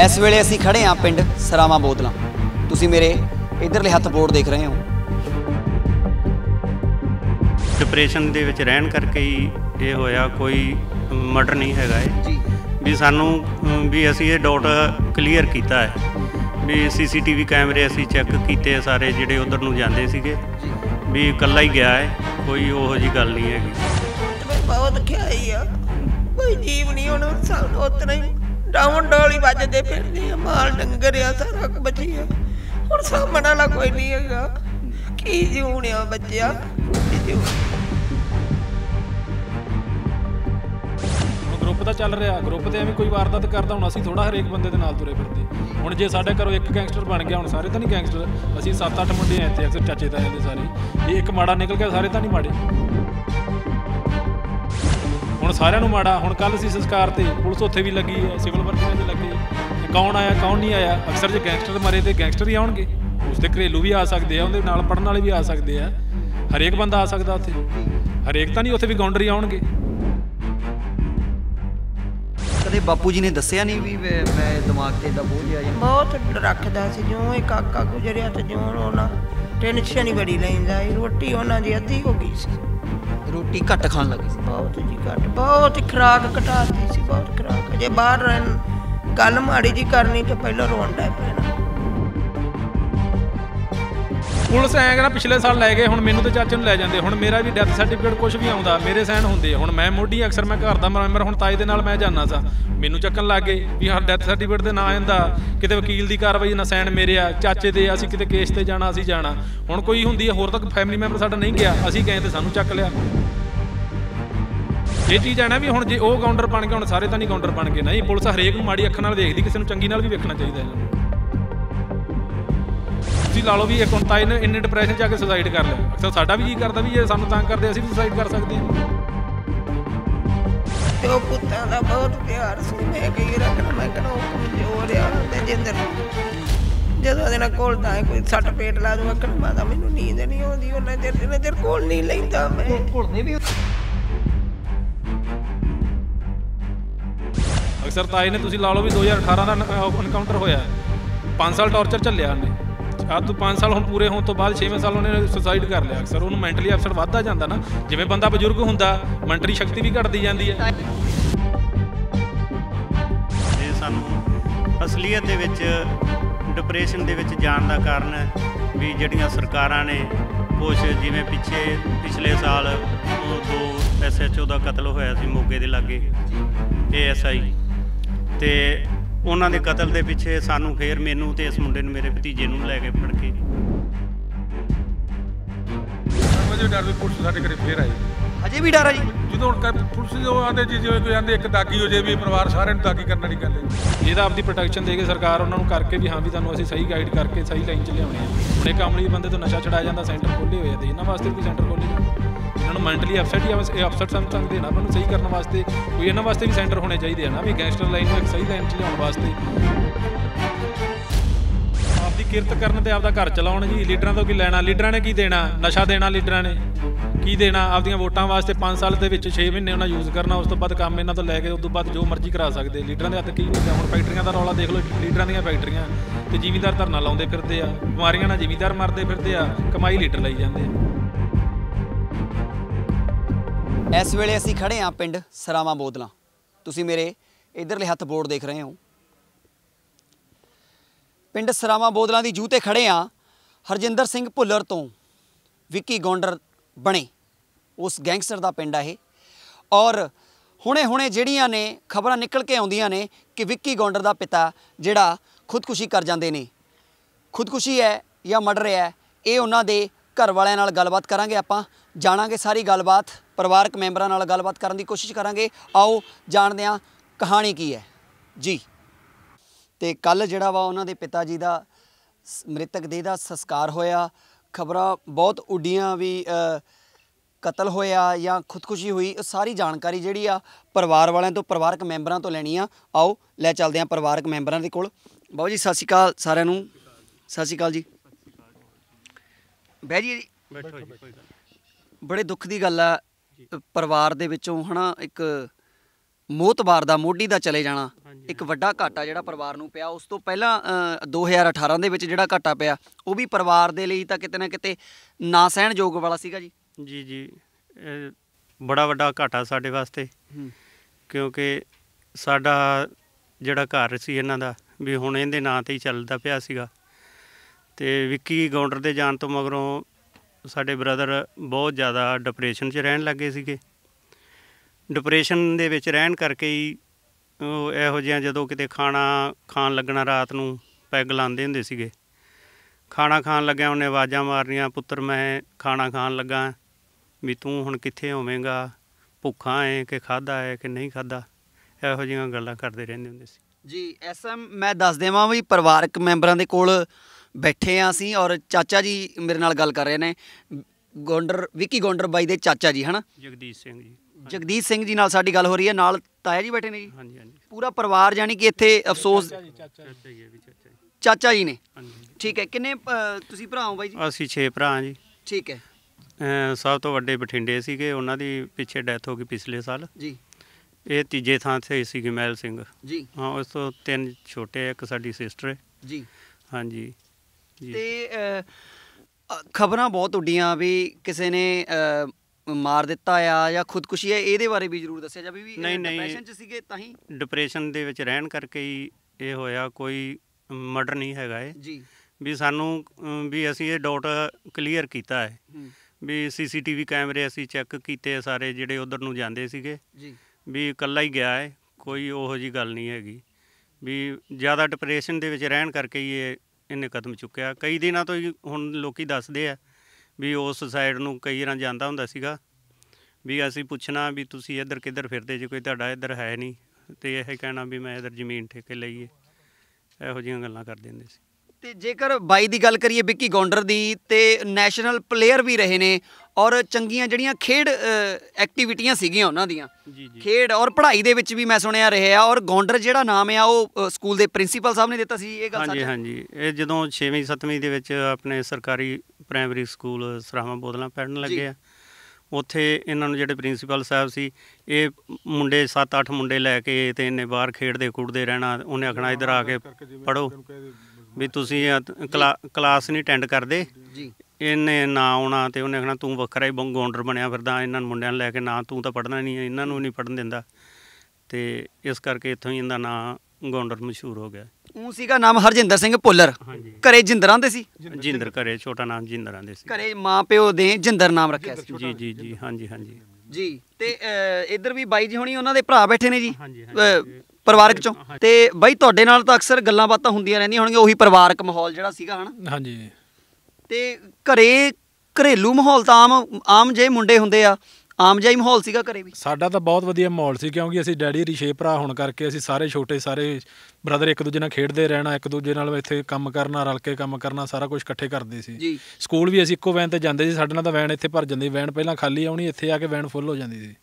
ਇਸ ਵੇਲੇ ਅਸੀਂ ਖੜੇ ਆ ਪਿੰਡ ਸਰਾਵਾ ਬੋਦਲਾ ਤੁਸੀਂ ਮੇਰੇ ਇਧਰਲੇ ਹੱਥ ਬੋਰਡ ਦੇਖ ਰਹੇ ਹੋ ਡਿਪਰੈਸ਼ਨ ਦੇ ਵਿੱਚ ਰਹਿਣ ਕਰਕੇ ਹੀ ਇਹ ਹੋਇਆ ਕੋਈ ਮਰਡਰ ਨਹੀਂ ਹੈਗਾ ਇਹ ਜੀ ਵੀ ਸਾਨੂੰ ਵੀ ਅਸੀਂ ਇਹ ਡਾਟ ਕਲੀਅਰ ਕੀਤਾ ਹੈ ਵੀ ਸੀਸੀਟੀਵੀ ਕੈਮਰੇ ਅਸੀਂ ਚੈੱਕ ਕੀਤੇ ਸਾਰੇ ਜਿਹੜੇ ਉਧਰ ਨੂੰ ਜਾਂਦੇ ਸੀਗੇ ਵੀ ਇਕੱਲਾ ਹੀ ਗਿਆ ਹੈ ਕੋਈ ਉਹੋ ਜੀ ਗੱਲ ਨਹੀਂ ਹੈਗੀ ਬਹੁਤ ਖਿਆਈ ਆ ਕੋਈ ਜੀਵ ਨਹੀਂ ਉਹਨੂੰ ਸਾਨੂੰ ਉਤਨਾ ਹੀ ਡਾਉਂ ਡੋਲੀ ਵੱਜਦੇ ਫਿਰਦੇ ਆ ਮਾਲ ਡੰਗਰਿਆ ਸਾਰਾ ਕੁ ਬਚਿਆ ਹੁਣ ਸਾਹਮਣ ਵਾਲਾ ਕੋਈ ਨਹੀਂ ਹੈਗਾ ਕੀ ਜਿਉਣਿਆ ਬੱਚਿਆ ਗਰੁੱਪ ਦਾ ਚੱਲ ਰਿਹਾ ਗਰੁੱਪ ਤੇ ਐਵੇਂ ਕੋਈ ਵਾਰਦਾਤ ਕਰਦਾ ਹੁਣ ਅਸੀਂ ਥੋੜਾ ਹਰੇਕ ਬੰਦੇ ਦੇ ਨਾਲ ਤੁਰੇ ਫਿਰਦੇ ਹੁਣ ਜੇ ਸਾਡੇ ਘਰੋਂ ਇੱਕ ਗੈਂਗਸਟਰ ਬਣ ਗਿਆ ਹੁਣ ਸਾਰੇ ਤਾਂ ਨਹੀਂ ਗੈਂਗਸਟਰ ਅਸੀਂ 7-8 ਮੁੰਡੇ ਆਏ ਇੱਥੇ ਅਕਸਰ ਚਾਚੇ ਤਾਏ ਦੇ ਸਾਰੇ ਇਹ ਇੱਕ ਮਾੜਾ ਨਿਕਲ ਗਿਆ ਸਾਰੇ ਤਾਂ ਨਹੀਂ ਮਾੜੇ ਹੁਣ ਸਾਰਿਆਂ ਨੂੰ ਮਾੜਾ ਹੁਣ ਕੱਲ ਸੀ ਸੰਸਕਾਰ ਤੇ ਪੁਲਿਸ ਉੱਥੇ ਵੀ ਲੱਗੀ ਹੈ ਸਿਵਲ ਵਰਕਰਾਂ ਦੇ ਲੱਗੇ ਕੌਣ ਆਇਆ ਕੌਣ ਨਹੀਂ ਆਇਆ ਅਕਸਰ ਜੇ ਗੈਂਗਸਟਰ ਮਰੇ ਤੇ ਗੈਂਗਸਟਰ ਹੀ ਆਉਣਗੇ ਉਸ ਘਰੇਲੂ ਵੀ ਆ ਸਕਦੇ ਆ ਉਹਦੇ ਨਾਲ ਪੜਨ ਵਾਲੇ ਵੀ ਆ ਸਕਦੇ ਆ ਹਰੇਕ ਬੰਦਾ ਆ ਸਕਦਾ ਉੱਥੇ ਹਰੇਕ ਤਾਂ ਨਹੀਂ ਉੱਥੇ ਵੀ ਗਾਉਂਡਰੀ ਆਉਣਗੇ ਕਦੇ ਬਾਪੂ ਜੀ ਨੇ ਦੱਸਿਆ ਨਹੀਂ ਵੀ ਮੈਂ ਦਿਮਾਗ ਤੇ ਦਾ ਬੋਝ ਆ ਜਾਂਦਾ ਬਹੁਤ ਰੱਖਦਾ ਸੀ ਜਿਉਂ ਇੱਕ ਆਕਾ ਗੁਜਰਿਆ ਤੇ ਜਿਉਂ ਉਹਨਾਂ ਟੈਨਸ਼ਨ ਹੀ ਬੜੀ ਲੈਂਦਾ ਇਹ ਰੋਟੀ ਉਹਨਾਂ ਦੀ ਅੱਧੀ ਹੋ ਗਈ ਸੀ ਰੋਟੀ ਘੱਟ ਖਾਣ ਲੱਗੇ ਸੀ ਬਹੁਤ ਜੀ ਘੱਟ ਬਹੁਤ ਖਰਾਕ ਖਰਾਕ ਦਿੱਤੀ ਸੀ ਬਹੁਤ ਖਰਾਕ ਜੇ ਬਾਹਰ ਰਹਿਣ ਗੱਲ ਮਾੜੀ ਜੀ ਕਰਨੀ ਤੇ ਪਹਿਲਾਂ ਰੋਣ ਡੈ ਪੈਣਾ ਪੁਲਿਸ ਐਂ ਕਹਿੰਦਾ ਪਿਛਲੇ ਸਾਲ ਲੈ ਗਏ ਹੁਣ ਮੈਨੂੰ ਤੇ ਚਾਚੇ ਨੂੰ ਲੈ ਜਾਂਦੇ ਹੁਣ ਮੇਰਾ ਵੀ ਡੈਥ ਸਰਟੀਫਿਕੇਟ ਕੁਝ ਵੀ ਆਉਂਦਾ ਮੇਰੇ ਸਾਈਨ ਹੁੰਦੇ ਹੁਣ ਮੈਂ ਮੋਢੀ ਅਕਸਰ ਮੈਂ ਘਰ ਦਾ ਮੈਂਬਰ ਹੁਣ ਤਾਏ ਦੇ ਨਾਲ ਮੈਂ ਜਾਣਾ ਸਾ ਮੈਨੂੰ ਚੱਕਣ ਲੱਗ ਗਏ ਵੀ ਹਰ ਡੈਥ ਸਰਟੀਫਿਕੇਟ ਦੇ ਨਾਂ ਜਾਂਦਾ ਕਿਤੇ ਵਕੀਲ ਦੀ ਕਾਰਵਾਈ ਨਾ ਸਾਈਨ ਮੇਰੇ ਆ ਚਾਚੇ ਦੇ ਅਸੀਂ ਕਿਤੇ ਕੇਸ ਤੇ ਜਾਣਾ ਅਸੀਂ ਜਾਣਾ ਹੁਣ ਕੋਈ ਹੁੰਦੀ ਹੈ ਹੋਰ ਤੱਕ ਫੈਮਿਲੀ ਮੈਂਬਰ ਸਾਡਾ ਨਹੀਂ ਗਿਆ ਅਸੀਂ ਗਏ ਤੇ ਸਾਨੂੰ ਚੱਕ ਲਿਆ ਇਹ ਚੀਜ਼ ਆਣਾ ਵੀ ਹੁਣ ਜੇ ਉਹ ਕਾਊਂਟਰ ਬਣ ਕੇ ਹੁਣ ਸਾਰੇ ਤਾਂ ਨਹੀਂ ਕਾਊਂਟਰ ਬਣ ਕੇ ਨਹੀਂ ਪੁਲਿਸ ਹਰੇਕ ਨੂੰ ਮਾੜੀ ਅੱਖ ਨਾਲ ਦੇਖਦੀ ਕਿਸੇ ਨੂੰ ਚੰਗੀ ਨਾਲ ਵੀ ਵੇਖਣਾ ਚਾਹੀਦਾ ਹੈ ਤੁਸੀਂ ਲਾ ਲਓ ਵੀ ਇੱਕ ਹੁਣ ਤਾਂ ਇੰਨੇ ਡਿਪਰੈਸ਼ਨ ਚ ਆ ਕੇ ਸੁਸਾਈਡ ਕਰ ਲਿਆ ਅਕਸਰ ਸਾਡਾ ਵੀ ਜੀ ਕਰਦਾ ਵੀ ਇਹ ਸਾਨੂੰ ਤੰਗ ਕਰਦੇ ਅਸੀਂ ਵੀ ਸੁਸਾਈਡ ਕਰ ਸਕਦੇ ਹਾਂ ਤੇ ਉਹ ਪੁੱਤਾਂ ਦਾ ਬਹੁਤ ਪਿਆਰ ਸੀ ਮੈਂ ਕਹੀ ਰੱਖਣ ਮੈਂ ਕਿਹਾ ਉਹ ਕਮਜ਼ੋਰ ਆ ਤੇ ਜਿੰਦਰ ਜਦੋਂ ਦੇ ਨਾਲ ਕੋਲ ਤਾਂ ਕੋਈ ਸੱਟ ਪੇਟ ਲਾ ਦੂੰ ਅੱਖਾਂ ਮਾਦਾ ਮੈਨੂੰ ਨੀਂਦ ਨਹੀਂ ਆਉਂਦੀ ਉਹਨਾਂ ਚਿਰ ਇਹਨਾਂ ਚਿਰ ਕੋਲ ਨਹੀਂ ਲੈਂਦਾ ਮੈਂ ਕੋਲ ਨਹੀਂ ਵੀ ਸਰਤਾਜ ਨੇ ਤੁਸੀਂ ਲਾ ਲਓ ਵੀ 2018 ਦਾ ਐਨਕਾਊਂਟਰ ਹੋਇਆ 5 ਸਾਲ ਟੌਰਚਰ ਚੱਲਿਆ ਉਹਨੇ ਆ ਤੂੰ 5 ਸਾਲ ਹੁਣ ਪੂਰੇ ਹੋਣ ਤੋਂ ਬਾਅਦ 6ਵੇਂ ਸਾਲ ਉਹਨੇ ਸੁਸਾਈਡ ਕਰ ਲਿਆ ਅਕਸਰ ਉਹਨੂੰ ਮੈਂਟਲੀ ਅਫਸਰ ਵੱਧਦਾ ਜਾਂਦਾ ਨਾ ਜਿਵੇਂ ਬੰਦਾ ਬਜ਼ੁਰਗ ਹੁੰਦਾ ਮੈਂਟਰੀ ਸ਼ਕਤੀ ਵੀ ਘਟਦੀ ਜਾਂਦੀ ਹੈ ਇਹ ਸਾਨੂੰ ਅਸਲੀਅਤ ਦੇ ਵਿੱਚ ਡਿਪਰੈਸ਼ਨ ਦੇ ਵਿੱਚ ਜਾਣ ਦਾ ਕਾਰਨ ਹੈ ਵੀ ਜਿਹੜੀਆਂ ਸਰਕਾਰਾਂ ਨੇ ਕੁਝ ਜਿਵੇਂ ਪਿੱਛੇ ਪਿਛਲੇ ਸਾਲ ਉਹ ਦੋ ਐਸਐਚਓ ਦਾ ਕਤਲ ਹੋਇਆ ਸੀ ਮੋਗੇ ਦੇ ਲਾਗੇ ਏਐਸਆਈ ਤੇ ਉਹਨਾਂ ਦੇ ਕਤਲ ਦੇ ਪਿੱਛੇ ਸਾਨੂੰ ਫੇਰ ਮੈਨੂੰ ਤੇ ਇਸ ਮੁੰਡੇ ਨੂੰ ਮੇਰੇ ਭਤੀਜੇ ਨੂੰ ਲੈ ਕੇ ਫੜ ਕੇ ਡਰ ਪੁਲਿਸ ਸਾਡੇ ਘਰੇ ਫੇਰ ਅਜੇ ਵੀ ਡਰ ਆ ਜੀ ਜਦੋਂ ਪੁਲਿਸ ਜੋ ਆਂਦੇ ਜੀ ਜੋ ਕੋਈ ਆਂਦੇ ਇੱਕ ਦਾਗੀ ਹੋ ਜੇ ਵੀ ਪਰਿਵਾਰ ਸਾਰਿਆਂ ਨੂੰ ਦਾਗੀ ਕਰਨ ਵਾਲੀ ਗੱਲ ਹੈ ਇਹਦਾ ਆਪਦੀ ਪ੍ਰੋਟੈਕਸ਼ਨ ਦੇ ਕੇ ਸਰਕਾਰ ਉਹਨਾਂ ਨੂੰ ਕਰਕੇ ਵੀ ਹਾਂ ਵੀ ਤੁਹਾਨੂੰ ਅਸੀਂ ਸਹੀ ਗਾਈਡ ਕਰਕੇ ਸਹੀ ਲਾਈਨ 'ਚ ਲਿਆਉਣੇ ਆ ਹੁਣੇ ਕਾਮਲੀ ਬੰਦੇ ਤੋਂ ਨਸ਼ਾ ਛਡਾਇਆ ਜਾਂਦਾ ਸੈਂਟਰ ਖੋਲੇ ਹੋਏ ਆ ਤੇ ਇਹਨਾਂ ਵਾਸਤੇ ਵੀ ਸੈਂਟਰ ਖੋਲੇ ਜਾਣ ਮੈਂਟਲੀ ਅਪਸੈਟ ਜਾਂ ਅਪਸੈਟ ਸਮਝਣ ਦੇ ਨਾ ਉਹਨਾਂ ਨੂੰ ਸਹੀ ਕਰਨ ਵਾਸਤੇ ਕੋਈ ਇਹਨਾਂ ਵਾਸਤੇ ਵੀ ਸੈਂਟਰ ਹੋਣੇ ਚਾਹੀਦੇ ਆ ਨਾ ਵੀ ਗੈਂਗਸਟਰ ਲਾਈਨ ਨੂੰ ਇੱਕ ਸਹੀ ਲਾਈਨ 'ਚ ਲਿਆਉਣ ਵਾਸਤੇ ਆਪਦੀ ਕਿਰਤ ਕਰਨ ਤੇ ਆਪਦਾ ਘਰ ਚਲਾਉਣ ਜੀ ਲੀਡਰਾਂ ਤੋਂ ਕੀ ਲੈਣਾ ਲੀਡਰਾਂ ਨੇ ਕੀ ਦੇਣਾ ਨਸ਼ਾ ਦੇਣਾ ਲੀਡਰਾਂ ਨੇ ਕੀ ਦੇਣਾ ਆਪਦੀਆਂ ਵੋਟਾਂ ਵਾਸਤੇ 5 ਸਾਲ ਦੇ ਵਿੱਚ 6 ਮਹੀਨੇ ਉਹਨਾਂ ਯੂਜ਼ ਕਰਨਾ ਉਸ ਤੋਂ ਬਾਅਦ ਕੰਮ ਇਹਨਾਂ ਤੋਂ ਲੈ ਕੇ ਉਸ ਤੋਂ ਬਾਅਦ ਜੋ ਮਰਜ਼ੀ ਕਰਾ ਸਕਦੇ ਲੀਡਰਾਂ ਦੇ ਹੱਥ ਕੀ ਹੁੰਦਾ ਹੁਣ ਫੈਕਟਰੀਆਂ ਦਾ ਰੌਲਾ ਦੇਖ ਲਓ ਲੀਡਰਾਂ ਦੀਆਂ ਫੈਕਟਰੀਆਂ ਤੇ ਜ਼ਿਮੀਦਾਰ ਧਰਨਾ ਲਾਉਂਦੇ ਫਿਰਦੇ ਆ ਬਿਮਾਰੀਆਂ ਨਾਲ ਜ਼ਿਮੀਦਾਰ ਮਰਦੇ ਫਿਰਦੇ ਆ ਕਮਾਈ ਲੀਡਰ ਲਈ ਜਾਂਦੇ ਆ ਇਸ ਵੇਲੇ ਅਸੀਂ ਖੜੇ ਆ ਪਿੰਡ ਸਰਾਵਾ ਬੋਦਲਾ ਤੁਸੀਂ ਮੇਰੇ ਇਧਰਲੇ ਹੱਥ ਬੋਰਡ ਦੇਖ ਰਹੇ ਹੋ ਪਿੰਡ ਸਰਾਵਾ ਬੋਦਲਾ ਦੀ ਜੂਤੇ ਖੜੇ ਆ ਹਰਜਿੰਦਰ ਸਿੰਘ ਭੁੱਲਰ ਤੋਂ ਵਿੱਕੀ ਗੌਂਡਰ ਬਣੇ ਉਸ ਗੈਂਗਸਟਰ ਦਾ ਪਿੰਡ ਆ ਇਹ ਔਰ ਹੁਣੇ-ਹੁਣੇ ਜਿਹੜੀਆਂ ਨੇ ਖਬਰਾਂ ਨਿਕਲ ਕੇ ਆਉਂਦੀਆਂ ਨੇ ਕਿ ਵਿੱਕੀ ਗੌਂਡਰ ਦਾ ਪਿਤਾ ਜਿਹੜਾ ਖੁਦਕੁਸ਼ੀ ਕਰ ਜਾਂਦੇ ਨੇ ਖੁਦਕੁਸ਼ੀ ਹੈ ਜਾਂ ਰਿਹਾ ਹੈ ਇਹ ਉਹਨਾਂ ਦੇ ਘਰ ਵਾਲਿਆਂ ਨਾਲ ਗੱਲਬਾਤ ਕਰਾਂਗੇ ਆਪਾਂ ਜਾਣਾਂਗੇ ਸਾਰੀ ਗੱਲਬਾਤ ਪਰਿਵਾਰਕ ਮੈਂਬਰਾਂ ਨਾਲ ਗੱਲਬਾਤ ਕਰਨ ਦੀ ਕੋਸ਼ਿਸ਼ ਕਰਾਂਗੇ ਆਓ ਜਾਣਦੇ ਹਾਂ ਕਹਾਣੀ ਕੀ ਹੈ ਜੀ ਤੇ ਕੱਲ ਜਿਹੜਾ ਵਾ ਉਹਨਾਂ ਦੇ ਪਿਤਾ ਜੀ ਦਾ ਮ੍ਰਿਤਕ ਦੇਹ ਦਾ ਸੰਸਕਾਰ ਹੋਇਆ ਖਬਰਾਂ ਬਹੁਤ ਉੱਡੀਆਂ ਵੀ ਕਤਲ ਹੋਇਆ ਜਾਂ ਖੁਦਕੁਸ਼ੀ ਹੋਈ ਉਹ ਸਾਰੀ ਜਾਣਕਾਰੀ ਜਿਹੜੀ ਆ ਪਰਿਵਾਰ ਵਾਲਿਆਂ ਤੋਂ ਪਰਿਵਾਰਕ ਮੈਂਬਰਾਂ ਤੋਂ ਲੈਣੀ ਆ ਆਓ ਲੈ ਚੱਲਦੇ ਆ ਪਰਿਵਾਰਕ ਮੈਂਬਰਾਂ ਦੇ ਕੋਲ ਬਾਬੂ ਜੀ ਸਤਿ ਸ਼੍ਰੀ ਅਕਾਲ ਸਾਰਿਆਂ ਨੂੰ ਸਤਿ ਸ਼੍ਰੀ ਅਕਾਲ ਜੀ ਜੀ ਬੈਠੋ ਜੀ ਬੜੇ ਦੁੱਖ ਦੀ ਗੱਲ ਆ ਪਰਿਵਾਰ ਦੇ ਵਿੱਚੋਂ ਹਨਾ ਇੱਕ ਮੋਤਬਾਰ ਦਾ ਮੋਢੀ ਦਾ ਚਲੇ ਜਾਣਾ ਇੱਕ ਵੱਡਾ ਘਾਟਾ ਜਿਹੜਾ ਪਰਿਵਾਰ ਨੂੰ ਪਿਆ ਉਸ ਤੋਂ ਪਹਿਲਾਂ 2018 ਦੇ ਵਿੱਚ ਜਿਹੜਾ ਘਾਟਾ ਪਿਆ ਉਹ ਵੀ ਪਰਿਵਾਰ ਦੇ ਲਈ ਤਾਂ ਕਿਤੇ ਨਾ ਕਿਤੇ ਨਾ ਯੋਗ ਵਾਲਾ ਸੀਗਾ ਜੀ ਜੀ ਜੀ ਬੜਾ ਵੱਡਾ ਘਾਟਾ ਸਾਡੇ ਵਾਸਤੇ ਕਿਉਂਕਿ ਸਾਡਾ ਜਿਹੜਾ ਘਰ ਸੀ ਇਹਨਾਂ ਦਾ ਵੀ ਹੁਣ ਇਹਦੇ ਨਾਂ ਤੇ ਹੀ ਚੱਲਦਾ ਪਿਆ ਸੀਗਾ ਤੇ ਵਿੱਕੀ ਗੌਂਡਰ ਦੇ ਜਾਣ ਤੋਂ ਮਗਰੋਂ ਸਾਡੇ ਬ੍ਰਦਰ ਬਹੁਤ ਜ਼ਿਆਦਾ ਡਿਪਰੈਸ਼ਨ 'ਚ ਰਹਿਣ ਲੱਗੇ ਸੀਗੇ ਡਿਪਰੈਸ਼ਨ ਦੇ ਵਿੱਚ ਰਹਿਣ ਕਰਕੇ ਹੀ ਉਹ ਇਹੋ ਜਿਹਾ ਜਦੋਂ ਕਿਤੇ ਖਾਣਾ ਖਾਣ ਲੱਗਣਾ ਰਾਤ ਨੂੰ ਪੈਗ ਲਾਉਂਦੇ ਹੁੰਦੇ ਸੀਗੇ ਖਾਣਾ ਖਾਣ ਲੱਗਿਆ ਉਹਨੇ ਆਵਾਜ਼ਾਂ ਮਾਰਨੀਆਂ ਪੁੱਤਰ ਮੈਂ ਖਾਣਾ ਖਾਣ ਲੱਗਾ ਵੀ ਤੂੰ ਹੁਣ ਕਿੱਥੇ ਹੋਵੇਂਗਾ ਭੁੱਖਾ ਐ ਕਿ ਖਾਦਾ ਐ ਕਿ ਨਹੀਂ ਖਾਦਾ ਇਹੋ ਜਿਹੀਆਂ ਗੱਲਾਂ ਕਰਦੇ ਰਹਿੰਦੇ ਹੁੰਦੇ ਸੀ ਜੀ ਐਸਐਮ ਮੈਂ ਦੱਸ ਦੇਵਾਂ ਵੀ ਪਰਿਵਾਰਕ ਮੈਂਬਰਾਂ ਦੇ ਕੋਲ ਬੈਠੇ ਆ ਅਸੀਂ ਔਰ ਚਾਚਾ ਜੀ ਮੇਰੇ ਨਾਲ ਗੱਲ ਕਰ ਰਹੇ ਨੇ ਗੋਂਡਰ ਵਿੱਕੀ ਗੋਂਡਰ ਬਾਈ ਦੇ ਚਾਚਾ ਜੀ ਹਨਾ ਜਗਦੀਸ਼ ਸਿੰਘ ਜੀ ਜਗਦੀਸ਼ ਸਿੰਘ ਜੀ ਨਾਲ ਸਾਡੀ ਗੱਲ ਹੋ ਰਹੀ ਹੈ ਨਾਲ ਤਾਇਆ ਜੀ ਬੈਠੇ ਨੇ ਜੀ ਹਾਂਜੀ ਹਾਂਜੀ ਪੂਰਾ ਪਰਿਵਾਰ ਜਾਨੀ ਕਿ ਇੱਥੇ ਅਫਸੋਸ ਚਾਚਾ ਜੀ ਨੇ ਠੀਕ ਹੈ ਕਿੰਨੇ ਤੁਸੀਂ ਭਰਾ ਹੋ ਬਾਈ ਜੀ ਅਸੀਂ 6 ਭਰਾ ਹਾਂ ਜੀ ਠੀਕ ਹੈ ਸਭ ਤੋਂ ਵੱਡੇ ਬਠਿੰਡੇ ਸੀਗੇ ਉਹਨਾਂ ਦੀ ਪਿੱਛੇ ਡੈਥ ਹੋ ਗਈ ਪਿਛਲੇ ਸਾਲ ਜੀ ਇਹ ਤੀਜੇ ਥਾਂ ਤੇ ਸੀਗੇ ਮਹਿਲ ਸਿੰਘ ਜੀ ਹਾਂ ਉਸ ਤੋਂ ਤਿੰਨ ਛੋਟੇ ਇੱਕ ਸਾਡੀ ਸਿਸਟਰ ਹੈ ਜੀ ਹਾਂਜੀ ਤੇ ਖਬਰਾਂ ਬਹੁਤ ਉੱਡੀਆਂ ਵੀ ਕਿਸੇ ਨੇ ਮਾਰ ਦਿੱਤਾ ਆ ਜਾਂ ਖੁਦਕੁਸ਼ੀ ਹੈ ਇਹਦੇ ਬਾਰੇ ਵੀ ਜ਼ਰੂਰ ਦੱਸਿਆ ਜਾਵੇ ਵੀ ਡਿਪਰੈਸ਼ਨ ਚ ਸੀਗੇ ਤਾਂ ਹੀ ਡਿਪਰੈਸ਼ਨ ਦੇ ਵਿੱਚ ਰਹਿਣ ਕਰਕੇ ਹੀ ਇਹ ਹੋਇਆ ਕੋਈ ਮਰਡਰ ਨਹੀਂ ਹੈਗਾ ਇਹ ਜੀ ਵੀ ਸਾਨੂੰ ਵੀ ਅਸੀਂ ਇਹ ਡਾਟ ਕਲੀਅਰ ਕੀਤਾ ਹੈ ਵੀ ਸੀਸੀਟੀਵੀ ਕੈਮਰੇ ਅਸੀਂ ਚੈੱਕ ਕੀਤੇ ਸਾਰੇ ਜਿਹੜੇ ਉਧਰ ਨੂੰ ਜਾਂਦੇ ਸੀਗੇ ਜੀ ਵੀ ਇਕੱਲਾ ਹੀ ਗਿਆ ਹੈ ਕੋਈ ਉਹੋ ਜੀ ਗੱਲ ਨਹੀਂ ਹੈਗੀ ਵੀ ਜ਼ਿਆਦਾ ਡਿਪਰੈਸ਼ਨ ਦੇ ਵਿੱਚ ਰਹਿਣ ਕਰਕੇ ਹੀ ਇਹ ਇਹਨੇ ਕਦਮ ਚੁੱਕਿਆ ਕਈ ਦਿਨਾਂ ਤੋਂ ਹੁਣ ਲੋਕੀ ਦੱਸਦੇ ਆ ਵੀ ਉਸ ਸਾਈਡ ਨੂੰ ਕਈ ਰਾਂ ਜਾਂਦਾ ਹੁੰਦਾ ਸੀਗਾ ਵੀ ਅਸੀਂ ਪੁੱਛਣਾ ਵੀ ਤੁਸੀਂ ਇੱਧਰ ਕਿੱਧਰ ਫਿਰਦੇ ਜੇ ਕੋਈ ਤੁਹਾਡਾ ਇੱਧਰ ਹੈ ਨਹੀਂ ਤੇ ਇਹ ਕਹਿਣਾ ਵੀ ਮੈਂ ਇੱਧਰ ਜ਼ਮੀਨ ਠੇਕੇ ਲਈ ਹੈ ਇਹੋ ਜਿਹੀਆਂ ਗੱਲਾਂ ਕਰ ਦਿੰਦੇ ਸੀ ਤੇ ਜੇਕਰ ਬਾਈ ਦੀ ਗੱਲ ਕਰੀਏ ਵਿੱਕੀ ਗੌਂਡਰ ਦੀ ਤੇ ਨੈਸ਼ਨਲ ਪਲੇਅਰ ਵੀ ਰਹੇ ਨੇ ਔਰ ਚੰਗੀਆਂ ਜਿਹੜੀਆਂ ਖੇਡ ਐਕਟੀਵਿਟੀਆਂ ਸੀਗੀਆਂ ਉਹਨਾਂ ਦੀਆਂ ਖੇਡ ਔਰ ਪੜ੍ਹਾਈ ਦੇ ਵਿੱਚ ਵੀ ਮੈਂ ਸੁਣਿਆ ਰਿਹਾ ਔਰ ਗੌਂਡਰ ਜਿਹੜਾ ਨਾਮ ਆ ਉਹ ਸਕੂਲ ਦੇ ਪ੍ਰਿੰਸੀਪਲ ਸਾਹਿਬ ਨੇ ਦਿੱਤਾ ਸੀ ਇਹ ਗੱਲ ਸੱਚ ਹਾਂਜੀ ਹਾਂਜੀ ਇਹ ਜਦੋਂ 6ਵੀਂ 7ਵੀਂ ਦੇ ਵਿੱਚ ਆਪਣੇ ਸਰਕਾਰੀ ਪ੍ਰਾਇਮਰੀ ਸਕੂਲ ਸਰਾਵਾਂ ਬੋਦਲਾਂ ਪੜਨ ਲੱਗੇ ਆ ਉੱਥੇ ਇਹਨਾਂ ਨੂੰ ਜਿਹੜੇ ਪ੍ਰਿੰਸੀਪਲ ਸਾਹਿਬ ਸੀ ਇਹ ਮੁੰਡੇ 7-8 ਮੁੰਡੇ ਲੈ ਕੇ ਤੇ ਇਹਨੇ ਬਾਹਰ ਖੇਡਦੇ ਕੁੱਟਦੇ ਰਹਿਣਾ ਉਹਨੇ ਆਖਣਾ ਇਧਰ ਆ ਕੇ ਪੜੋ ਵੀ ਤੁਸੀਂ ਕਲਾਸ ਨਹੀਂ ਅਟੈਂਡ ਕਰਦੇ ਜੀ ਇਹਨੇ ਨਾ ਆਉਣਾ ਤੇ ਉਹਨੇ ਕਹਣਾ ਤੂੰ ਵੱਖਰਾ ਹੀ ਗੌਂਡਰ ਬਣਿਆ ਫਿਰਦਾ ਇਹਨਾਂ ਨੂੰ ਮੁੰਡਿਆਂ ਨੂੰ ਲੈ ਕੇ ਨਾ ਤੂੰ ਤਾਂ ਪੜਨਾ ਨਹੀਂ ਇਹਨਾਂ ਨੂੰ ਨਹੀਂ ਪੜਨ ਦਿੰਦਾ ਤੇ ਇਸ ਕਰਕੇ ਇੱਥੋਂ ਹੀ ਇਹਦਾ ਨਾਂ ਗੌਂਡਰ ਮਸ਼ਹੂਰ ਹੋ ਗਿਆ ਉਹ ਸੀਗਾ ਨਾਮ ਹਰਜਿੰਦਰ ਸਿੰਘ ਪੋਲਰ ਹਾਂਜੀ ਘਰੇ ਜਿੰਦਰਾਂ ਦੇ ਸੀ ਜਿੰਦਰ ਘਰੇ ਛੋਟਾ ਨਾਮ ਜਿੰਦਰਾਂ ਦੇ ਸੀ ਘਰੇ ਮਾਂ ਪਿਓ ਦੇ ਜਿੰਦਰ ਨਾਮ ਰੱਖਿਆ ਸੀ ਜੀ ਜੀ ਜੀ ਹਾਂਜੀ ਹਾਂਜੀ ਜੀ ਤੇ ਇਧਰ ਵੀ ਬਾਈ ਜੀ ਹੋਣੀ ਉਹਨਾਂ ਦੇ ਭਰਾ ਬੈਠੇ ਨੇ ਜੀ ਹਾਂਜੀ, ਹਾਂਜੀ। ਪਰਿਵਾਰਕ ਚੋਂ ਤੇ ਬਾਈ ਤੁਹਾਡੇ ਨਾਲ ਤਾਂ ਅਕਸਰ ਗੱਲਾਂ ਬਾਤਾਂ ਹੁੰਦੀਆਂ ਰਹਿੰਦੀਆਂ ਹੋਣਗੀਆਂ ਉਹੀ ਪਰਿਵਾਰਕ ਮਾਹੌਲ ਜਿਹੜਾ ਸੀਗਾ ਹਨਾ ਹਾਂਜੀ ਤੇ ਘਰੇ ਘਰੇਲੂ ਮਾਹੌਲ ਤਾਂ ਆਮ ਆਮ ਜੇ ਮੁੰਡੇ ਹੁੰਦੇ ਆ ਆਮ ਜਿਹਾ ਹੀ ਮਾਹੌਲ ਸੀਗਾ ਘਰੇ ਵੀ ਸਾਡਾ ਤਾਂ ਬਹੁਤ ਵਧੀਆ ਮਾਹੌਲ ਸੀ ਕਿਉਂਕਿ ਅਸੀਂ ਡੈਡੀ ਦੀ ਛੇ ਭਰਾ ਹੋਣ ਕਰਕੇ ਅਸੀਂ ਸਾਰੇ ਛੋਟੇ ਸਾਰੇ ਬ੍ਰਦਰ ਇੱਕ ਦੂਜੇ ਨਾਲ ਖੇਡਦੇ ਰਹਿਣਾ ਇੱਕ ਦੂਜੇ ਨਾਲ ਇੱਥੇ ਕੰਮ ਕਰਨਾ ਰਲ ਕੇ ਕੰਮ ਕਰਨਾ ਸਾਰਾ ਕੁਝ ਇਕੱਠੇ ਕਰਦੇ ਸੀ ਸਕੂਲ ਵੀ ਅਸੀਂ ਇੱਕੋ ਵੈਨ ਤੇ ਜਾਂਦੇ ਸੀ ਸਾਡੇ ਨਾਲ ਤਾਂ ਵੈਨ ਇੱਥੇ ਭਰ ਜਾਂਦੀ ਵੈਨ ਪਹਿਲਾਂ ਖਾਲੀ ਆਉਣੀ ਇੱਥੇ ਆ ਕੇ ਵੈਨ ਫੁੱਲ ਹੋ ਜਾਂਦੀ ਸੀ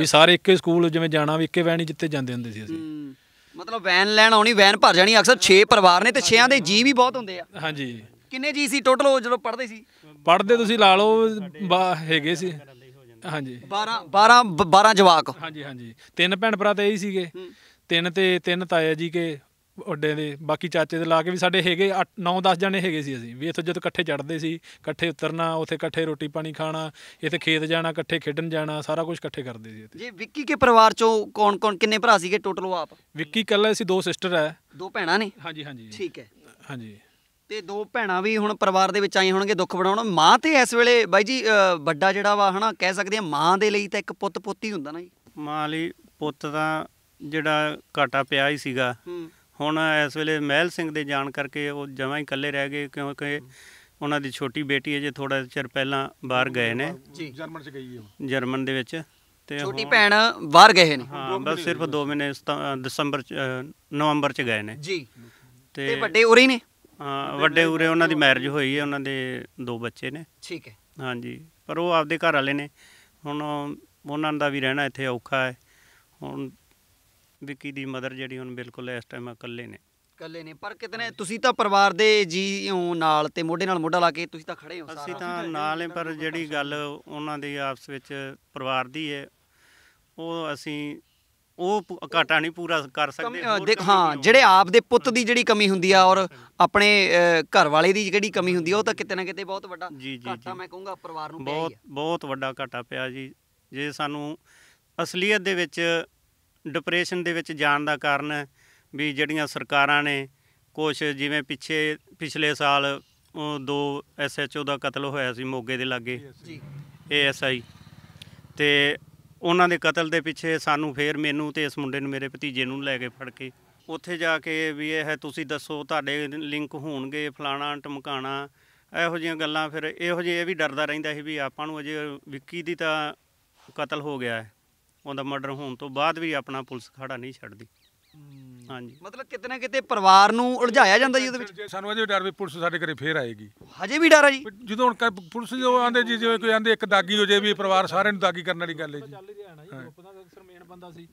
ਵੀ ਸਾਰੇ ਇੱਕੇ ਸਕੂਲ ਜਿਵੇਂ ਜਾਣਾ ਵੀ ਇੱਕੇ ਵੈਨ ਜਿੱਤੇ ਜਾਂਦੇ ਹੁੰਦੇ ਸੀ ਅਸੀਂ ਮਤਲਬ ਵੈਨ ਲੈਣ ਆਉਣੀ ਵੈਨ ਭਰ ਜਾਣੀ ਅਕਸਰ 6 ਪਰਿਵਾਰ ਨੇ ਤੇ 6ਾਂ ਦੇ ਜੀ ਵੀ ਬਹੁਤ ਹੁੰਦੇ ਆ ਹਾਂਜੀ ਕਿੰਨੇ ਜੀ ਸੀ ਟੋਟਲ ਉਹ ਜਦੋਂ ਪੜ੍ਹਦੇ ਸੀ ਪੜ੍ਹਦੇ ਤੁਸੀਂ ਲਾ ਲਓ ਹੈਗੇ ਸੀ ਹਾਂਜੀ 12 12 12 ਜਵਾਕ ਹਾਂਜੀ ਹਾਂਜੀ ਤਿੰਨ ਭੈਣ ਭਰਾ ਤੇ ਇਹੀ ਸੀਗੇ ਤਿੰਨ ਤੇ ਤਿੰਨ ਤਾਇਆ ਜੀ ਕੇ ਵੱਡੇ ਦੇ ਬਾਕੀ ਚਾਚੇ ਦੇ ਲਾ ਕੇ ਵੀ ਸਾਡੇ ਹੈਗੇ 8 9 10 ਜਣੇ ਹੈਗੇ ਸੀ ਅਸੀਂ ਵੀ ਇਥੋਂ ਜਦ ਇਕੱਠੇ ਚੜਦੇ ਸੀ ਇਕੱਠੇ ਉਤਰਨਾ ਉੱਥੇ ਇਕੱਠੇ ਰੋਟੀ ਪਾਣੀ ਖਾਣਾ ਇੱਥੇ ਖੇਤ ਜਾਣਾ ਇਕੱਠੇ ਖੇਡਣ ਜਾਣਾ ਸਾਰਾ ਕੁਝ ਇਕੱਠੇ ਕਰਦੇ ਸੀ ਇੱਥੇ ਜੀ ਵਿੱਕੀ ਕੇ ਪਰਿਵਾਰ ਚੋਂ ਕੌਣ ਕੌਣ ਕਿੰਨੇ ਭਰਾ ਸੀਗੇ ਟੋਟਲ ਉਹ ਆਪ ਵਿੱਕੀ ਇਕੱਲਾ ਸੀ ਦੋ ਸਿਸਟਰ ਹੈ ਦੋ ਭੈਣਾਂ ਨੇ ਹਾਂਜੀ ਹਾਂਜੀ ਠੀਕ ਹੈ ਹਾਂਜੀ ਤੇ ਦੋ ਭੈਣਾਂ ਵੀ ਹੁਣ ਪਰਿਵਾਰ ਦੇ ਵਿੱਚ ਆਈ ਹੋਣਗੇ ਦੁੱਖ ਬਣਾਉਣ ਮਾਂ ਤੇ ਇਸ ਵੇਲੇ ਬਾਈ ਜੀ ਵੱਡਾ ਜਿਹੜਾ ਵਾ ਹਨਾ ਕਹਿ ਸਕਦੇ ਆ ਮਾਂ ਦੇ ਲਈ ਤਾਂ ਇੱਕ ਪੁੱਤ ਪੋਤੀ ਹੁੰਦਾ ਨਾ ਜੀ ਮਾਂ ਲਈ ਪੁੱਤ ਤਾਂ ਜਿਹੜਾ ਘਾਟਾ ਪਿਆ ਹੀ ਸੀਗਾ ਹੁਣ ਇਸ ਵੇਲੇ ਮਹਿਲ ਸਿੰਘ ਦੇ ਜਾਣ ਕਰਕੇ ਉਹ ਜਮਾਂ ਹੀ ਇਕੱਲੇ ਰਹਿ ਗਏ ਕਿਉਂਕਿ ਉਹਨਾਂ ਦੀ ਛੋਟੀ ਬੇਟੀ ਅਜੇ ਥੋੜਾ ਚਿਰ ਪਹਿਲਾਂ ਬਾਹਰ ਗਏ ਨੇ ਜਰਮਨ ਚ ਗਈ ਹੈ ਜਰਮਨ ਦੇ ਵਿੱਚ ਤੇ ਛੋਟੀ ਭੈਣ ਬਾਹਰ ਗਏ ਨੇ ਹਾਂ ਬਸ ਸਿਰਫ 2 ਮਹੀਨੇ ਦਸੰਬਰ ਚ ਨਵੰਬਰ ਚ ਗਏ ਨੇ ਜੀ ਤੇ ਵੱਡੇ ਉਰੇ ਨੇ ਹਾਂ ਵੱਡੇ ਉਰੇ ਉਹਨਾਂ ਦੀ ਮੈਰਿਜ ਹੋਈ ਹੈ ਉਹਨਾਂ ਦੇ ਦੋ ਬੱਚੇ ਨੇ ਠੀਕ ਹੈ ਹਾਂਜੀ ਪਰ ਉਹ ਆਪਦੇ ਘਰ ਵਾਲੇ ਨੇ ਹੁਣ ਉਹਨਾਂ ਦਾ ਵੀ ਰਹਿਣਾ ਇੱਥੇ ਔਖਾ ਹੈ ਹੁਣ ਵਿੱਕੀ ਦੀ ਮਦਰ ਜਿਹੜੀ ਹੁਣ ਬਿਲਕੁਲ ਇਸ ਟਾਈਮ ਇਕੱਲੇ ਨੇ ਇਕੱਲੇ ਨੇ ਪਰ ਕਿਤਨੇ ਤੁਸੀਂ ਤਾਂ ਪਰਿਵਾਰ ਦੇ ਜੀ ਨਾਲ ਤੇ ਮੋਢੇ ਨਾਲ ਮੋਢਾ ਲਾ ਕੇ ਤੁਸੀਂ ਤਾਂ ਖੜੇ ਹੋ ਸਾਰਾ ਅਸੀਂ ਤਾਂ ਨਾਲ ਹੀ ਪਰ ਜਿਹੜੀ ਗੱਲ ਉਹਨਾਂ ਦੇ ਆਪਸ ਵਿੱਚ ਪਰਿਵਾਰ ਦੀ ਹੈ ਉਹ ਅਸੀਂ ਉਹ ਘਾਟਾ ਨਹੀਂ ਪੂਰਾ ਕਰ ਸਕਦੇ ਦੇਖ ਹਾਂ ਜਿਹੜੇ ਆਪ ਦੇ ਪੁੱਤ ਦੀ ਜਿਹੜੀ ਕਮੀ ਹੁੰਦੀ ਆ ਔਰ ਆਪਣੇ ਘਰ ਵਾਲੇ ਦੀ ਜਿਹੜੀ ਕਮੀ ਹੁੰਦੀ ਆ ਉਹ ਤਾਂ ਕਿਤੇ ਨਾ ਕਿਤੇ ਬਹੁਤ ਵੱਡਾ ਘਾਟਾ ਮੈਂ ਕਹੂੰਗਾ ਪਰਿਵਾਰ ਨੂੰ ਬਹੁਤ ਬਹੁਤ ਵੱਡਾ ਘਾਟਾ ਪਿਆ ਜੀ ਜੇ ਸਾਨੂੰ ਅਸਲੀਅਤ ਦੇ ਵਿੱਚ ਡਿਪਰੈਸ਼ਨ ਦੇ ਵਿੱਚ ਜਾਣ ਦਾ ਕਾਰਨ ਵੀ ਜਿਹੜੀਆਂ ਸਰਕਾਰਾਂ ਨੇ ਕੁਝ ਜਿਵੇਂ ਪਿੱਛੇ ਪਿਛਲੇ ਸਾਲ ਉਹ ਦੋ ਐਸਐਚਓ ਦਾ ਕਤਲ ਹੋਇਆ ਸੀ ਮੋਗੇ ਦੇ ਲਾਗੇ ਜੀ ਏਐਸਆਈ ਤੇ ਉਹਨਾਂ ਦੇ ਕਤਲ ਦੇ ਪਿੱਛੇ ਸਾਨੂੰ ਫੇਰ ਮੈਨੂੰ ਤੇ ਇਸ ਮੁੰਡੇ ਨੂੰ ਮੇਰੇ ਭਤੀਜੇ ਨੂੰ ਲੈ ਕੇ ਫੜ ਕੇ ਉੱਥੇ ਜਾ ਕੇ ਵੀ ਇਹ ਹੈ ਤੁਸੀਂ ਦੱਸੋ ਤੁਹਾਡੇ ਲਿੰਕ ਹੋਣਗੇ ਫਲਾਣਾ ਟਮਕਾਣਾ ਇਹੋ ਜਿਹੀਆਂ ਗੱਲਾਂ ਫਿਰ ਇਹੋ ਜਿਹੇ ਇਹ ਵੀ ਡਰਦਾ ਰਹਿੰਦਾ ਸੀ ਵੀ ਆਪਾਂ ਨੂੰ ਅਜੇ ਵਿੱਕੀ ਦੀ ਤਾਂ ਕਤਲ ਹੋ ਗਿਆ ਹੈ ਉਹਦਾ ਮਰਡਰ ਹੋਣ ਤੋਂ ਬਾਅਦ ਵੀ ਆਪਣਾ ਪੁਲਿਸ ਖੜਾ ਨਹੀਂ ਛੱਡਦੀ ਹਾਂਜੀ ਮਤਲਬ ਕਿਤਨੇ ਕਿਤੇ ਪਰਿਵਾਰ ਨੂੰ ਉਲਝਾਇਆ ਜਾਂਦਾ ਜੀ ਉਹਦੇ ਵਿੱਚ ਸਾਨੂੰ ਅਜੇ ਡਰ ਵੀ ਪੁਲਿਸ ਸਾਡੇ ਘਰੇ ਫੇਰ ਆਏਗੀ ਹਜੇ ਵੀ ਡਰ ਆ ਜੀ ਜਦੋਂ ਹੁਣ ਪੁਲਿਸ ਜੋ ਆਂਦੇ ਜੀ ਜਿਵੇਂ ਕੋਈ ਆਂਦੇ ਇੱਕ ਦਾਗੀ ਹੋ ਜੇ ਵੀ ਪਰਿਵਾਰ ਸਾਰੇ ਨੂੰ ਦਾਗੀ ਕਰਨ ਵਾਲੀ ਗੱਲ ਹੈ ਜੀ ਗਰੁੱਪ ਦਾ ਮੇਨ ਬੰਦਾ ਸੀ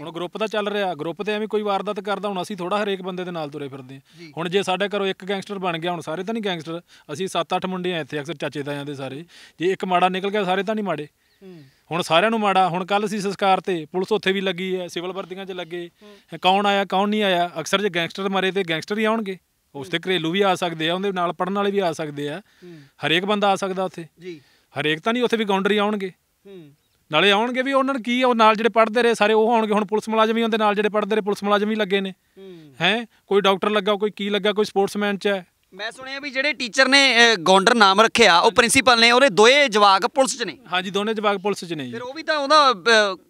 ਹੁਣ ਗਰੁੱਪ ਦਾ ਚੱਲ ਰਿਹਾ ਗਰੁੱਪ ਤੇ ਐਵੇਂ ਕੋਈ ਵਾਰਦਾਤ ਕਰਦਾ ਹੁਣ ਅਸੀਂ ਥੋੜਾ ਹਰੇਕ ਬੰਦੇ ਦੇ ਨਾਲ ਤੁਰੇ ਫਿਰਦੇ ਹਾਂ ਹੁਣ ਜੇ ਸਾਡੇ ਘਰੋਂ ਇੱਕ ਗੈਂਗਸਟਰ ਬਣ ਗਿਆ ਹੁਣ ਸਾਰੇ ਤਾਂ ਨਹੀਂ ਗੈਂਗਸਟਰ ਅਸੀਂ 7-8 ਮੁੰਡੇ ਆ ਇੱਥੇ ਅਕਸਰ ਚਾਚੇ ਤਾਇਆਂ ਦੇ ਸਾਰੇ ਜੇ ਇੱਕ ਮਾੜਾ ਨਿਕਲ ਗਿਆ ਸਾਰੇ ਤਾਂ ਨਹੀਂ ਮਾੜੇ ਹੁਣ ਸਾਰਿਆਂ ਨੂੰ ਮਾੜਾ ਹੁਣ ਕੱਲ ਸੀ ਸੰਸਕਾਰ ਤੇ ਪੁਲਿਸ ਉੱਥੇ ਵੀ ਲੱਗੀ ਹੈ ਸਿਵਲ ਵਰਦੀਆਂ 'ਚ ਲੱਗੇ ਕੌਣ ਆਇਆ ਕੌਣ ਨਹੀਂ ਆਇਆ ਅਕਸਰ ਜੇ ਗੈਂਗਸਟਰ ਮਾਰੇ ਤੇ ਗੈਂਗਸਟਰ ਹੀ ਆਉਣਗੇ ਉਸ ਤੇ ਘਰੇਲੂ ਵੀ ਆ ਸਕਦੇ ਆ ਉਹਦੇ ਨਾਲ ਪੜਨ ਵਾਲੇ ਵੀ ਆ ਸਕਦੇ ਆ ਹਰੇਕ ਬੰਦਾ ਆ ਸਕਦਾ ਉੱਥੇ ਜੀ ਹਰੇਕ ਤਾਂ ਨਹੀਂ ਉੱਥੇ ਵੀ ਗਾਉਂਡਰੀ ਆਉਣਗੇ ਹੂੰ ਨਾਲੇ ਆਉਣਗੇ ਵੀ ਉਹਨਾਂ ਨੂੰ ਕੀ ਉਹ ਨਾਲ ਜਿਹੜੇ ਪੜਦੇ ਰਹੇ ਸਾਰੇ ਉਹ ਆਉਣਗੇ ਹੁਣ ਪੁਲਿਸ ਮੁਲਾਜ਼ਮ ਵੀ ਉਹਦੇ ਨਾਲ ਜਿਹੜੇ ਪੜਦੇ ਰਹੇ ਪੁਲਿਸ ਮੁਲਾਜ਼ਮ ਵੀ ਲੱਗੇ ਨੇ ਹੈ ਕੋਈ ਡਾਕਟਰ ਲੱਗਾ ਕੋਈ ਕੀ ਲੱਗਾ ਕੋਈ ਸਪੋਰਟਸਮੈਨ ਚ ਹੈ ਮੈਂ ਸੁਣਿਆ ਵੀ ਜਿਹੜੇ ਟੀਚਰ ਨੇ ਗੌਂਡਰ ਨਾਮ ਰੱਖਿਆ ਉਹ ਪ੍ਰਿੰਸੀਪਲ ਨੇ ਉਹਦੇ ਦੋਏ ਜਵਾਕ ਪੁਲਿਸ 'ਚ ਨੇ ਹਾਂਜੀ ਦੋਨੇ ਜਵਾਕ ਪੁਲਿਸ 'ਚ ਨੇ ਜੀ ਫਿਰ ਉਹ ਵੀ ਤਾਂ ਉਹਦਾ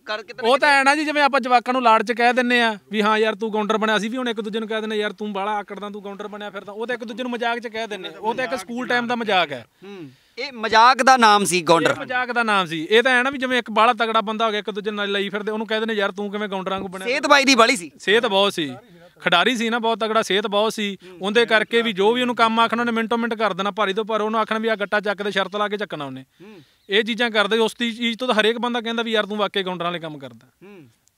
ਕਰ ਕਿਤੇ ਉਹ ਤਾਂ ਐ ਨਾ ਜੀ ਜਿਵੇਂ ਆਪਾਂ ਜਵਾਕਾਂ ਨੂੰ ਲਾੜ 'ਚ ਕਹਿ ਦਿੰਨੇ ਆ ਵੀ ਹਾਂ ਯਾਰ ਤੂੰ ਗੌਂਡਰ ਬਣਿਆ ਸੀ ਵੀ ਹੁਣ ਇੱਕ ਦੂਜੇ ਨੂੰ ਕਹਿ ਦਿੰਨੇ ਯਾਰ ਤੂੰ ਬਾਲਾ ਆਕੜਦਾ ਤੂੰ ਗੌਂਡਰ ਬਣਿਆ ਫਿਰ ਤਾਂ ਉਹ ਤਾਂ ਇੱਕ ਦੂਜੇ ਨੂੰ ਮਜ਼ਾਕ 'ਚ ਕਹਿ ਦਿੰਨੇ ਉਹ ਤਾਂ ਇੱਕ ਸਕੂਲ ਟਾਈਮ ਦਾ ਮਜ਼ਾਕ ਹੈ ਹੂੰ ਇਹ ਮਜ਼ਾਕ ਦਾ ਨਾਮ ਸੀ ਗੌਂਡਰ ਮਜ਼ਾਕ ਦਾ ਨਾਮ ਸੀ ਇਹ ਤਾਂ ਐ ਨਾ ਵੀ ਜਿਵੇਂ ਇੱਕ ਬਾਲਾ ਤਗੜਾ ਬੰਦਾ ਹੋ ਗਿਆ ਇੱਕ ਦੂਜੇ ਨਾਲ ਲਈ ਫਿਰਦੇ ਉਹਨੂੰ ਕਹਿੰਦੇ ਨੇ ਯਾਰ ਤੂੰ ਕਿਵੇਂ ਗੌਂਡਰਾਂ ਨੂੰ ਬਣਿਆ ਸਿਹਤ ਬਾਈ ਦੀ ਬਾਲੀ ਸੀ ਸਿਹਤ ਬਹੁਤ ਸੀ ਖਿਡਾਰੀ ਸੀ ਨਾ ਬਹੁਤ ਤਗੜਾ ਸਿਹਤ ਬਹੁਤ ਸੀ ਉਹਦੇ ਕਰਕੇ ਵੀ ਜੋ ਵੀ ਉਹਨੂੰ ਕੰਮ ਆਖਣਾ ਉਹਨੇ ਮਿੰਟੋ ਮਿੰਟ ਕਰ ਦੇਣਾ ਭਾਰੀ ਤੋਂ ਪਰ ਉਹਨੂੰ ਆਖਣਾ ਵੀ ਆ ਗੱਟਾ ਚੱਕ ਦੇ ਸ਼ਰਤ ਲਾ ਕੇ ਚੱਕਣਾ ਉਹਨੇ ਇਹ ਚੀਜ਼ਾਂ ਕਰਦੇ ਉਸ ਚੀਜ਼ ਤੋਂ ਤਾਂ ਹਰੇਕ ਬੰਦਾ ਕਹਿੰਦਾ ਵੀ ਯਾਰ ਤੂੰ ਵਾਕਈ ਗੌਂਡਰਾਂ ਵਾਲੇ ਕੰਮ ਕਰਦਾ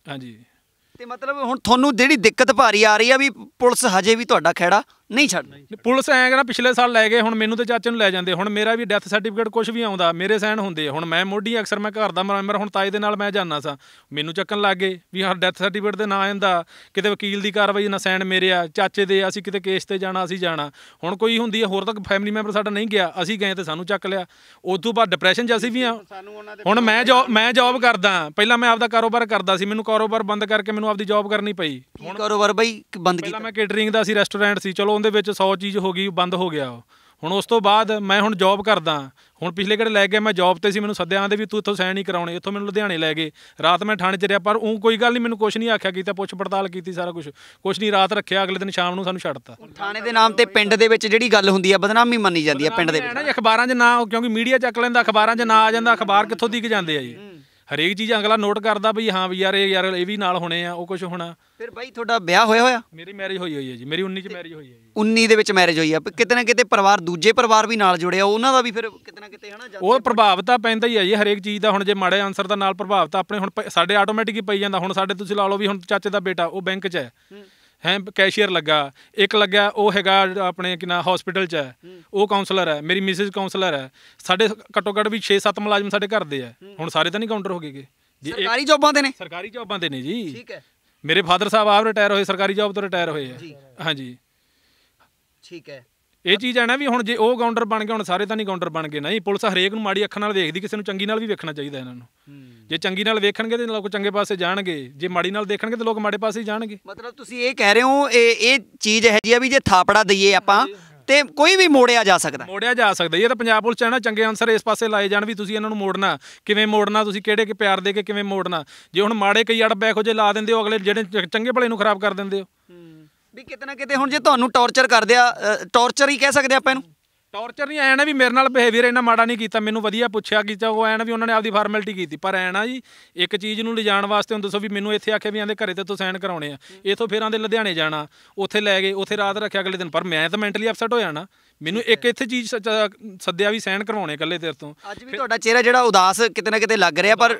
ਹਾਂਜੀ ਤੇ ਮਤਲਬ ਹੁਣ ਤੁਹਾਨੂੰ ਜਿਹੜੀ ਦਿੱਕਤ ਭਾਰੀ ਆ ਰਹੀ ਆ ਵੀ ਪੁਲਿਸ ਹਜੇ ਵੀ ਤੁਹਾਡਾ ਖਹਿੜਾ ਨਹੀਂ ਛੱਡ ਪੁਲਿਸ ਐਂ ਕਹਿੰਦਾ ਪਿਛਲੇ ਸਾਲ ਲੈ ਗਏ ਹੁਣ ਮੈਨੂੰ ਤੇ ਚਾਚੇ ਨੂੰ ਲੈ ਜਾਂਦੇ ਹੁਣ ਮੇਰਾ ਵੀ ਡੈਥ ਸਰਟੀਫਿਕੇਟ ਕੁਝ ਵੀ ਆਉਂਦਾ ਮੇਰੇ ਸਾਈਨ ਹੁੰਦੇ ਹੁਣ ਮੈਂ ਮੋਢੀ ਅਕਸਰ ਮੈਂ ਘਰ ਦਾ ਮੈਂਬਰ ਹੁਣ ਤਾਏ ਦੇ ਨਾਲ ਮੈਂ ਜਾਣਾ ਸਾਂ ਮੈਨੂੰ ਚੱਕਣ ਲੱਗ ਗਏ ਵੀ ਹਰ ਡੈਥ ਸਰਟੀਫਿਕੇਟ ਦੇ ਨਾਂ ਆਂਦਾ ਕਿਤੇ ਵਕੀਲ ਦੀ ਕਾਰਵਾਈ ਨਾ ਸਾਈਨ ਮੇਰੇ ਆ ਚਾਚੇ ਦੇ ਅਸੀਂ ਕਿਤੇ ਕੇਸ ਤੇ ਜਾਣਾ ਅਸੀਂ ਜਾਣਾ ਹੁਣ ਕੋਈ ਹੁੰਦੀ ਹੈ ਹੋਰ ਤੱਕ ਫੈਮਿਲੀ ਮੈਂਬਰ ਸਾਡਾ ਨਹੀਂ ਗਿਆ ਅਸੀਂ ਗਏ ਤੇ ਸਾਨੂੰ ਚੱਕ ਲਿਆ ਉਸ ਤੋਂ ਬਾਅਦ ਡਿਪਰੈਸ਼ਨ 'ਚ ਅਸੀਂ ਵੀ ਆ ਹੁਣ ਮੈਂ ਜੋ ਮੈਂ ਜੌਬ ਕਰਦਾ ਪਹਿਲਾਂ ਮੈਂ ਆਪਦਾ ਕਾਰੋਬਾਰ ਕਰਦਾ ਸੀ ਮੈਨੂੰ ਕਾਰੋਬਾਰ ਬੰਦ ਕਰਕੇ ਮੈਨੂੰ ਆਪਦੀ ਜੌਬ ਕਰਨੀ ਪਈ ਹੁਣ ਕਾਰੋਬਾਰ ਬਈ ਬੰਦ ਕੀਤਾ ਪਹਿਲਾਂ ਮੈਂ ਕੇਟਰਿੰਗ ਦਾ ਸੀ ਰੈਸਟੋਰੈਂਟ ਸੀ ਚਲੋ ਉਹਦੇ ਵਿੱਚ 100 ਚੀਜ਼ ਹੋ ਗਈ ਬੰਦ ਹੋ ਗਿਆ ਹੁਣ ਉਸ ਤੋਂ ਬਾਅਦ ਮੈਂ ਹੁਣ ਜੌਬ ਕਰਦਾ ਹੁਣ ਪਿਛਲੇ ਘੜੇ ਲੈ ਕੇ ਮੈਂ ਜੌਬ ਤੇ ਸੀ ਮੈਨੂੰ ਸੱਦਿਆ ਆਂਦੇ ਵੀ ਤੂੰ ਇੱਥੋਂ ਸਾਈਨ ਨਹੀਂ ਕਰਾਉਣੇ ਇੱਥੋਂ ਮੈਨੂੰ ਲੁਧਿਆਣੇ ਲੈ ਗਏ ਰਾਤ ਮੈਂ ਥਾਣੇ ਚ ਰਿਹਾ ਪਰ ਉਹ ਕੋਈ ਗੱਲ ਨਹੀਂ ਮੈਨੂੰ ਕੁਛ ਨਹੀਂ ਆਖਿਆ ਕੀਤਾ ਪੁੱਛ ਪੜਤਾਲ ਕੀਤੀ ਸਾਰਾ ਕੁਝ ਕੁਛ ਨਹੀਂ ਰਾਤ ਰੱਖਿਆ ਅਗਲੇ ਦਿਨ ਸ਼ਾਮ ਨੂੰ ਸਾਨੂੰ ਛੱਡਤਾ ਥਾਣੇ ਦੇ ਨਾਮ ਤੇ ਪਿੰਡ ਦੇ ਵਿੱਚ ਜਿਹੜੀ ਗੱਲ ਹੁੰਦੀ ਆ ਬਦਨਾਮੀ ਮੰਨੀ ਜਾਂਦੀ ਆ ਪਿੰਡ ਦੇ ਵਿੱਚ ਅਖਬਾਰਾਂ 'ਚ ਨਾ ਕਿਉਂਕਿ ਮੀਡੀਆ ਚੱਕ ਲੈਂਦਾ ਅਖਬਾਰਾਂ 'ਚ ਨਾ ਆ ਜਾਂਦਾ ਅਖਬਾਰ ਕਿੱਥੋਂ ਦੀ ਜਾਂਦੇ ਆ ਜੀ ਹਰੇਕ ਚੀਜ਼ ਅਗਲਾ ਨੋਟ ਕਰਦਾ ਵੀ ਹਾਂ ਵੀ ਯਾਰ ਇਹ ਯਾਰ ਇਹ ਵੀ ਨਾਲ ਹੋਣੇ ਆ ਉਹ ਕੁਝ ਹੋਣਾ ਫਿਰ ਬਾਈ ਤੁਹਾਡਾ ਵਿਆਹ ਹੋਇਆ ਹੋਇਆ ਮੇਰੀ ਮੈਰਿਜ ਹੋਈ ਹੋਈ ਹੈ ਜੀ ਮੇਰੀ 19 ਚ ਮੈਰਿਜ ਹੋਈ ਹੈ ਜੀ 19 ਦੇ ਵਿੱਚ ਮੈਰਿਜ ਹੋਈ ਆ ਕਿਤੇ ਨਾ ਕਿਤੇ ਪਰਿਵਾਰ ਦੂਜੇ ਪਰਿਵਾਰ ਵੀ ਨਾਲ ਜੁੜਿਆ ਉਹਨਾਂ ਦਾ ਵੀ ਫਿਰ ਕਿਤੇ ਨਾ ਕਿਤੇ ਹਨਾ ਉਹ ਪ੍ਰਭਾਵ ਤਾਂ ਪੈਂਦਾ ਹੀ ਆ ਜੀ ਹਰੇਕ ਚੀਜ਼ ਦਾ ਹੁਣ ਜੇ ਮਾੜੇ ਆਨਸਰ ਦਾ ਨਾਲ ਪ੍ਰਭਾਵ ਤਾਂ ਆਪਣੇ ਹੁਣ ਸਾਡੇ ਆਟੋਮੈਟਿਕ ਹੀ ਪਈ ਜਾਂਦਾ ਹੁਣ ਸਾਡੇ ਤੁਸੀਂ ਲਾ ਲਓ ਵੀ ਹੁਣ ਚਾਚੇ ਦਾ ਬੇਟਾ ਉਹ ਬੈਂਕ 'ਚ ਹੈ ਹੈ ਕੈਸ਼ੀਅਰ ਲੱਗਾ ਇੱਕ ਲੱਗਾ ਉਹ ਹੈਗਾ ਆਪਣੇ ਕਿਨਾ ਹਸਪੀਟਲ 'ਚ ਹੈ ਉਹ ਕਾਉਂਸਲਰ ਹੈ ਮੇਰੀ ਮਿਸਿਸ ਕਾਉਂਸਲਰ ਹੈ ਸਾਡੇ ਘੱਟੋ ਘੱਟ ਵੀ 6-7 ਮੁਲਾਜ਼ਮ ਸਾਡੇ ਘਰ ਦੇ ਆ ਹੁਣ ਸਾਰੇ ਤਾਂ ਨਹੀਂ ਕਾਊਂਟਰ ਹੋ ਗਏਗੇ ਸਰਕਾਰੀ ਜੌਬਾਂ ਦੇ ਨੇ ਸਰਕਾਰੀ ਜੌਬਾਂ ਦੇ ਨੇ ਜੀ ਠੀਕ ਹੈ ਮੇਰੇ ਫਾਦਰ ਸਾਹਿਬ ਆਪ ਰਿਟਾਇਰ ਹੋਏ ਸਰਕਾਰੀ ਜੌਬ ਤੋਂ ਰਿਟਾਇਰ ਹੋਏ ਆ ਹਾਂਜੀ ਠੀਕ ਹੈ ਇਹ ਚੀਜ਼ ਹੈ ਨਾ ਵੀ ਹੁਣ ਜੇ ਉਹ ਕਾਊਂਟਰ ਬਣ ਗਏ ਹੁਣ ਸਾਰੇ ਤਾਂ ਨਹੀਂ ਕਾਊਂਟਰ ਬਣ ਗਏ ਨਹੀਂ ਪੁਲਿਸ ਹਰੇਕ ਨੂੰ ਮਾੜੀ ਅੱਖਾਂ ਨਾਲ ਦੇਖਦੀ ਕਿਸੇ ਨੂੰ ਚੰਗੀ ਨਾਲ ਵੀ ਵੇਖਣਾ ਚਾਹੀਦਾ ਇਹਨਾਂ ਨੂੰ ਜੇ ਚੰਗੀ ਨਾਲ ਵੇਖਣਗੇ ਤੇ ਲੋਕ ਚੰਗੇ ਪਾਸੇ ਜਾਣਗੇ ਜੇ ਮਾੜੀ ਨਾਲ ਦੇਖਣਗੇ ਤੇ ਲੋਕ ਮਾੜੇ ਪਾਸੇ ਹੀ ਜਾਣਗੇ ਮਤਲਬ ਤੁਸੀਂ ਇਹ ਕਹਿ ਰਹੇ ਹੋ ਇਹ ਇਹ ਚੀਜ਼ ਹੈ ਜੀ ਆ ਵੀ ਜੇ ਥਾਪੜਾ ਦਈਏ ਆਪਾਂ ਤੇ ਕੋਈ ਵੀ ਮੋੜਿਆ ਜਾ ਸਕਦਾ ਮੋੜਿਆ ਜਾ ਸਕਦਾ ਇਹ ਤਾਂ ਪੰਜਾਬ ਪੁਲਿਸ ਚਾਹਣਾ ਚੰਗੇ ਆਨਸਰ ਇਸ ਪਾਸੇ ਲਾਏ ਜਾਣ ਵੀ ਤੁਸੀਂ ਇਹਨਾਂ ਨੂੰ ਮੋੜਨਾ ਕਿਵੇਂ ਮੋੜਨਾ ਤੁਸੀਂ ਕਿਹੜੇ ਕਿ ਪਿਆਰ ਦੇ ਕੇ ਕਿਵੇਂ ਮੋੜਨਾ ਜੇ ਹੁਣ ਮਾੜੇ ਕਈ ਅੜ ਬੈਕ ਹੋ ਜੇ ਲਾ ਦਿੰਦੇ ਹੋ ਅਗਲੇ ਜਿਹੜੇ ਚੰਗੇ ਭਲੇ ਨੂੰ ਖਰਾਬ ਕਰ ਦਿੰਦੇ ਹੋ ਵੀ ਕਿਤੇ ਨਾ ਕਿਤੇ ਹੁਣ ਜੇ ਤੁਹਾਨੂੰ ਟੌਰਚਰ ਕਰਦੇ ਆ ਟੌਰਚਰ ਹੀ ਕਹਿ ਸਕਦੇ ਆਪਾਂ ਇਹਨੂੰ ਟੌਰਚਰ ਨਹੀਂ ਐਣਾ ਨਾ ਵੀ ਮੇਰੇ ਨਾਲ ਬਿਹੇਵੀਅਰ ਇਹਨਾਂ ਮਾੜਾ ਨਹੀਂ ਕੀਤਾ ਮੈਨੂੰ ਵਧੀਆ ਪੁੱਛਿਆ ਕਿ ਉਹ ਐਣਾ ਵੀ ਉਹਨਾਂ ਨੇ ਆਪਦੀ ਫਾਰਮੈਲਿਟੀ ਕੀਤੀ ਪਰ ਐਣਾ ਨਾ ਜੀ ਇੱਕ ਚੀਜ਼ ਨੂੰ ਲਿਜਾਣ ਵਾਸਤੇ ਹੁਣ ਦੱਸੋ ਵੀ ਮੈਨੂੰ ਇੱਥੇ ਆਖਿਆ ਵੀ ਆਂਦੇ ਘਰੇ ਤੇ ਤੂੰ ਸਾਈਨ ਕਰਾਉਣੇ ਆ ਇਥੋਂ ਫੇਰ ਆਂਦੇ ਲੁਧਿਆਣੇ ਜਾਣਾ ਉੱਥੇ ਲੈ ਗਏ ਉੱਥੇ ਰਾਤ ਰੱਖਿਆ ਅਗਲੇ ਦਿਨ ਪਰ ਮੈਂ ਤਾਂ ਮੈਂਟਲੀ ਅਪਸੈਟ ਹੋ ਜਾਣਾ ਮੈਨੂੰ ਇੱਕ ਇੱਥੇ ਚੀਜ਼ ਸੱਦਿਆ ਵੀ ਸਹਿਣ ਕਰਵਾਉਣੇ ਇਕੱਲੇ ਤੇਰੇ ਤੋਂ ਅੱਜ ਵੀ ਤੁਹਾਡਾ ਚਿਹਰਾ ਜਿਹੜਾ ਉਦਾਸ ਕਿਤੇ ਨਾ ਕਿਤੇ ਲੱਗ ਰਿਹਾ ਪਰ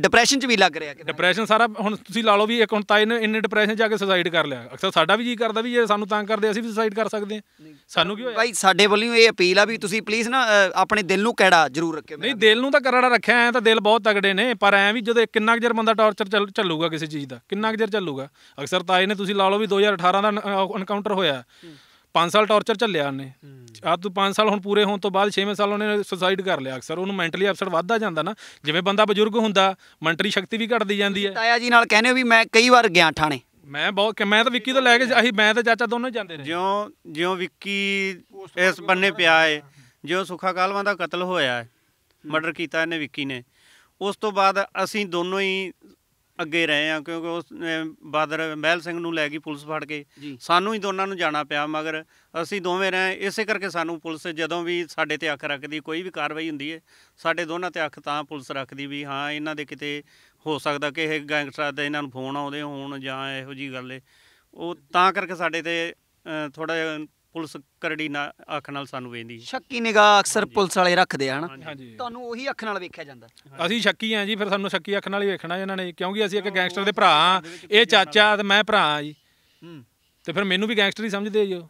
ਡਿਪਰੈਸ਼ਨ 'ਚ ਵੀ ਲੱਗ ਰਿਹਾ ਡਿਪਰੈਸ਼ਨ ਸਾਰਾ ਹੁਣ ਤੁਸੀਂ ਲਾ ਲਓ ਵੀ ਇੱਕ ਹੁਣ ਤਾਂ ਇਹਨੇ ਇੰਨੇ ਡਿਪਰੈਸ਼ਨ 'ਚ ਆ ਕੇ ਸੁਸਾਈਡ ਕਰ ਲਿਆ ਅਕਸਰ ਸਾਡਾ ਵੀ ਜੀ ਕਰਦਾ ਵੀ ਜੇ ਸਾਨੂੰ ਤੰਗ ਕਰਦੇ ਅਸੀਂ ਵੀ ਸੁਸਾਈਡ ਕਰ ਸਕਦੇ ਹਾਂ ਸਾਨੂੰ ਕੀ ਹੋਇਆ ਭਾਈ ਸਾਡੇ ਵੱਲੋਂ ਇਹ ਅਪੀਲ ਆ ਵੀ ਤੁਸੀਂ ਪਲੀਜ਼ ਨਾ ਆਪਣੇ ਦਿਲ ਨੂੰ ਕਿਹੜਾ ਜ਼ਰੂਰ ਰੱਖਿਓ ਨਹੀਂ ਦਿਲ ਨੂੰ ਤਾਂ ਕਰੜਾ ਰੱਖਿਆ ਐ ਤਾਂ ਦਿਲ ਬਹੁਤ ਤਗੜੇ ਨੇ ਪਰ ਐ ਵੀ ਜਦੋਂ ਕਿੰਨਾ ਕੁ ਜਰ ਬੰਦਾ ਟੌਰਚਰ ਚੱਲੂਗਾ ਕਿਸੇ ਚੀਜ਼ ਦਾ ਕਿੰਨਾ ਕੁ ਜਰ ਚੱਲੂਗਾ ਅਕਸਰ ਤਾਂ ਇਹਨੇ ਤੁਸੀਂ ਲਾ ਲਓ ਵੀ 2018 ਦਾ ਐਨਕਾਊਂਟਰ ਹੋਇਆ 5 ਸਾਲ ਟੌਰਚਰ ਚੱਲਿਆ ਉਹਨੇ ਆ ਤੂੰ 5 ਸਾਲ ਹੁਣ ਪੂਰੇ ਹੋਣ ਤੋਂ ਬਾਅਦ 6ਵੇਂ ਸਾਲ ਉਹਨੇ ਸੁਸਾਈਡ ਕਰ ਲਿਆ ਅਕਸਰ ਉਹਨੂੰ ਮੈਂਟਲੀ ਅਪਸੈਟ ਵੱਧਦਾ ਜਾਂਦਾ ਨਾ ਜਿਵੇਂ ਬੰਦਾ ਬਜ਼ੁਰਗ ਹੁੰਦਾ ਮੈਂਟਰੀ ਸ਼ਕਤੀ ਵੀ ਘਟਦੀ ਜਾਂਦੀ ਹੈ ਤਾਇਆ ਜੀ ਨਾਲ ਕਹਿੰਦੇ ਹੋ ਵੀ ਮੈਂ ਕਈ ਵਾਰ ਗਿਆ ਥਾਣੇ ਮੈਂ ਬਹੁਤ ਮੈਂ ਤਾਂ ਵਿੱਕੀ ਤੋਂ ਲੈ ਕੇ ਅਸੀਂ ਮੈਂ ਤਾਂ ਚਾਚਾ ਦੋਨੋਂ ਜਾਂਦੇ ਰਹੇ ਜਿਉਂ ਜਿਉਂ ਵਿੱਕੀ ਇਸ ਬੰਨੇ ਪਿਆ ਏ ਜਿਉਂ ਸੁਖਾ ਕਾਲਵਾ ਦਾ ਕਤਲ ਹੋਇਆ ਹੈ ਮਰਡਰ ਕੀਤਾ ਇਹਨੇ ਵਿੱਕੀ ਨੇ ਉਸ ਤੋਂ ਬਾਅਦ ਅਸੀਂ ਦੋਨੋਂ ਹੀ ਅੱਗੇ ਰਹੇ ਆ ਕਿਉਂਕਿ ਉਸ ਬਾਦਰ ਮਹਿਲ ਸਿੰਘ ਨੂੰ ਲੈ ਗਈ ਪੁਲਿਸ ਫੜ ਕੇ ਸਾਨੂੰ ਹੀ ਦੋਨਾਂ ਨੂੰ ਜਾਣਾ ਪਿਆ ਮਗਰ ਅਸੀਂ ਦੋਵੇਂ ਰਹੇ ਇਸੇ ਕਰਕੇ ਸਾਨੂੰ ਪੁਲਿਸ ਜਦੋਂ ਵੀ ਸਾਡੇ ਤੇ ਅੱਖ ਰੱਖਦੀ ਕੋਈ ਵੀ ਕਾਰਵਾਈ ਹੁੰਦੀ ਹੈ ਸਾਡੇ ਦੋਨਾਂ ਤੇ ਅੱਖ ਤਾਂ ਪੁਲਿਸ ਰੱਖਦੀ ਵੀ ਹਾਂ ਇਹਨਾਂ ਦੇ ਕਿਤੇ ਹੋ ਸਕਦਾ ਕਿ ਇਹ ਗੈਂਗਸਟਰ ਦੇ ਇਹਨਾਂ ਨੂੰ ਫੋਨ ਆਉਂਦੇ ਹੋਣ ਜਾਂ ਇਹੋ ਜੀ ਗੱਲ ਏ ਉਹ ਤਾਂ ਕਰਕੇ ਸਾਡੇ ਤੇ ਥੋੜਾ ਪੁਲਿਸ ਕਰੜੀ ਨਾ ਅੱਖ ਨਾਲ ਸਾਨੂੰ ਵੇਂਦੀ ਸ਼ੱਕੀ ਨਿਗਾਹ ਅਕਸਰ ਪੁਲਿਸ ਵਾਲੇ ਰੱਖਦੇ ਆ ਹਨ ਤੁਹਾਨੂੰ ਉਹੀ ਅੱਖ ਨਾਲ ਵੇਖਿਆ ਜਾਂਦਾ ਅਸੀਂ ਸ਼ੱਕੀ ਆ ਜੀ ਫਿਰ ਸਾਨੂੰ ਸ਼ੱਕੀ ਅੱਖ ਨਾਲ ਹੀ ਵੇਖਣਾ ਇਹਨਾਂ ਨੇ ਕਿਉਂਕਿ ਅਸੀਂ ਇੱਕ ਗੈਂਗਸਟਰ ਦੇ ਭਰਾ ਆ ਇਹ ਚਾਚਾ ਤੇ ਮੈਂ ਭਰਾ ਆ ਜੀ ਤੇ ਫਿਰ ਮੈਨੂੰ ਵੀ ਗੈਂਗਸਟਰ ਹੀ ਸਮਝਦੇ ਜੋ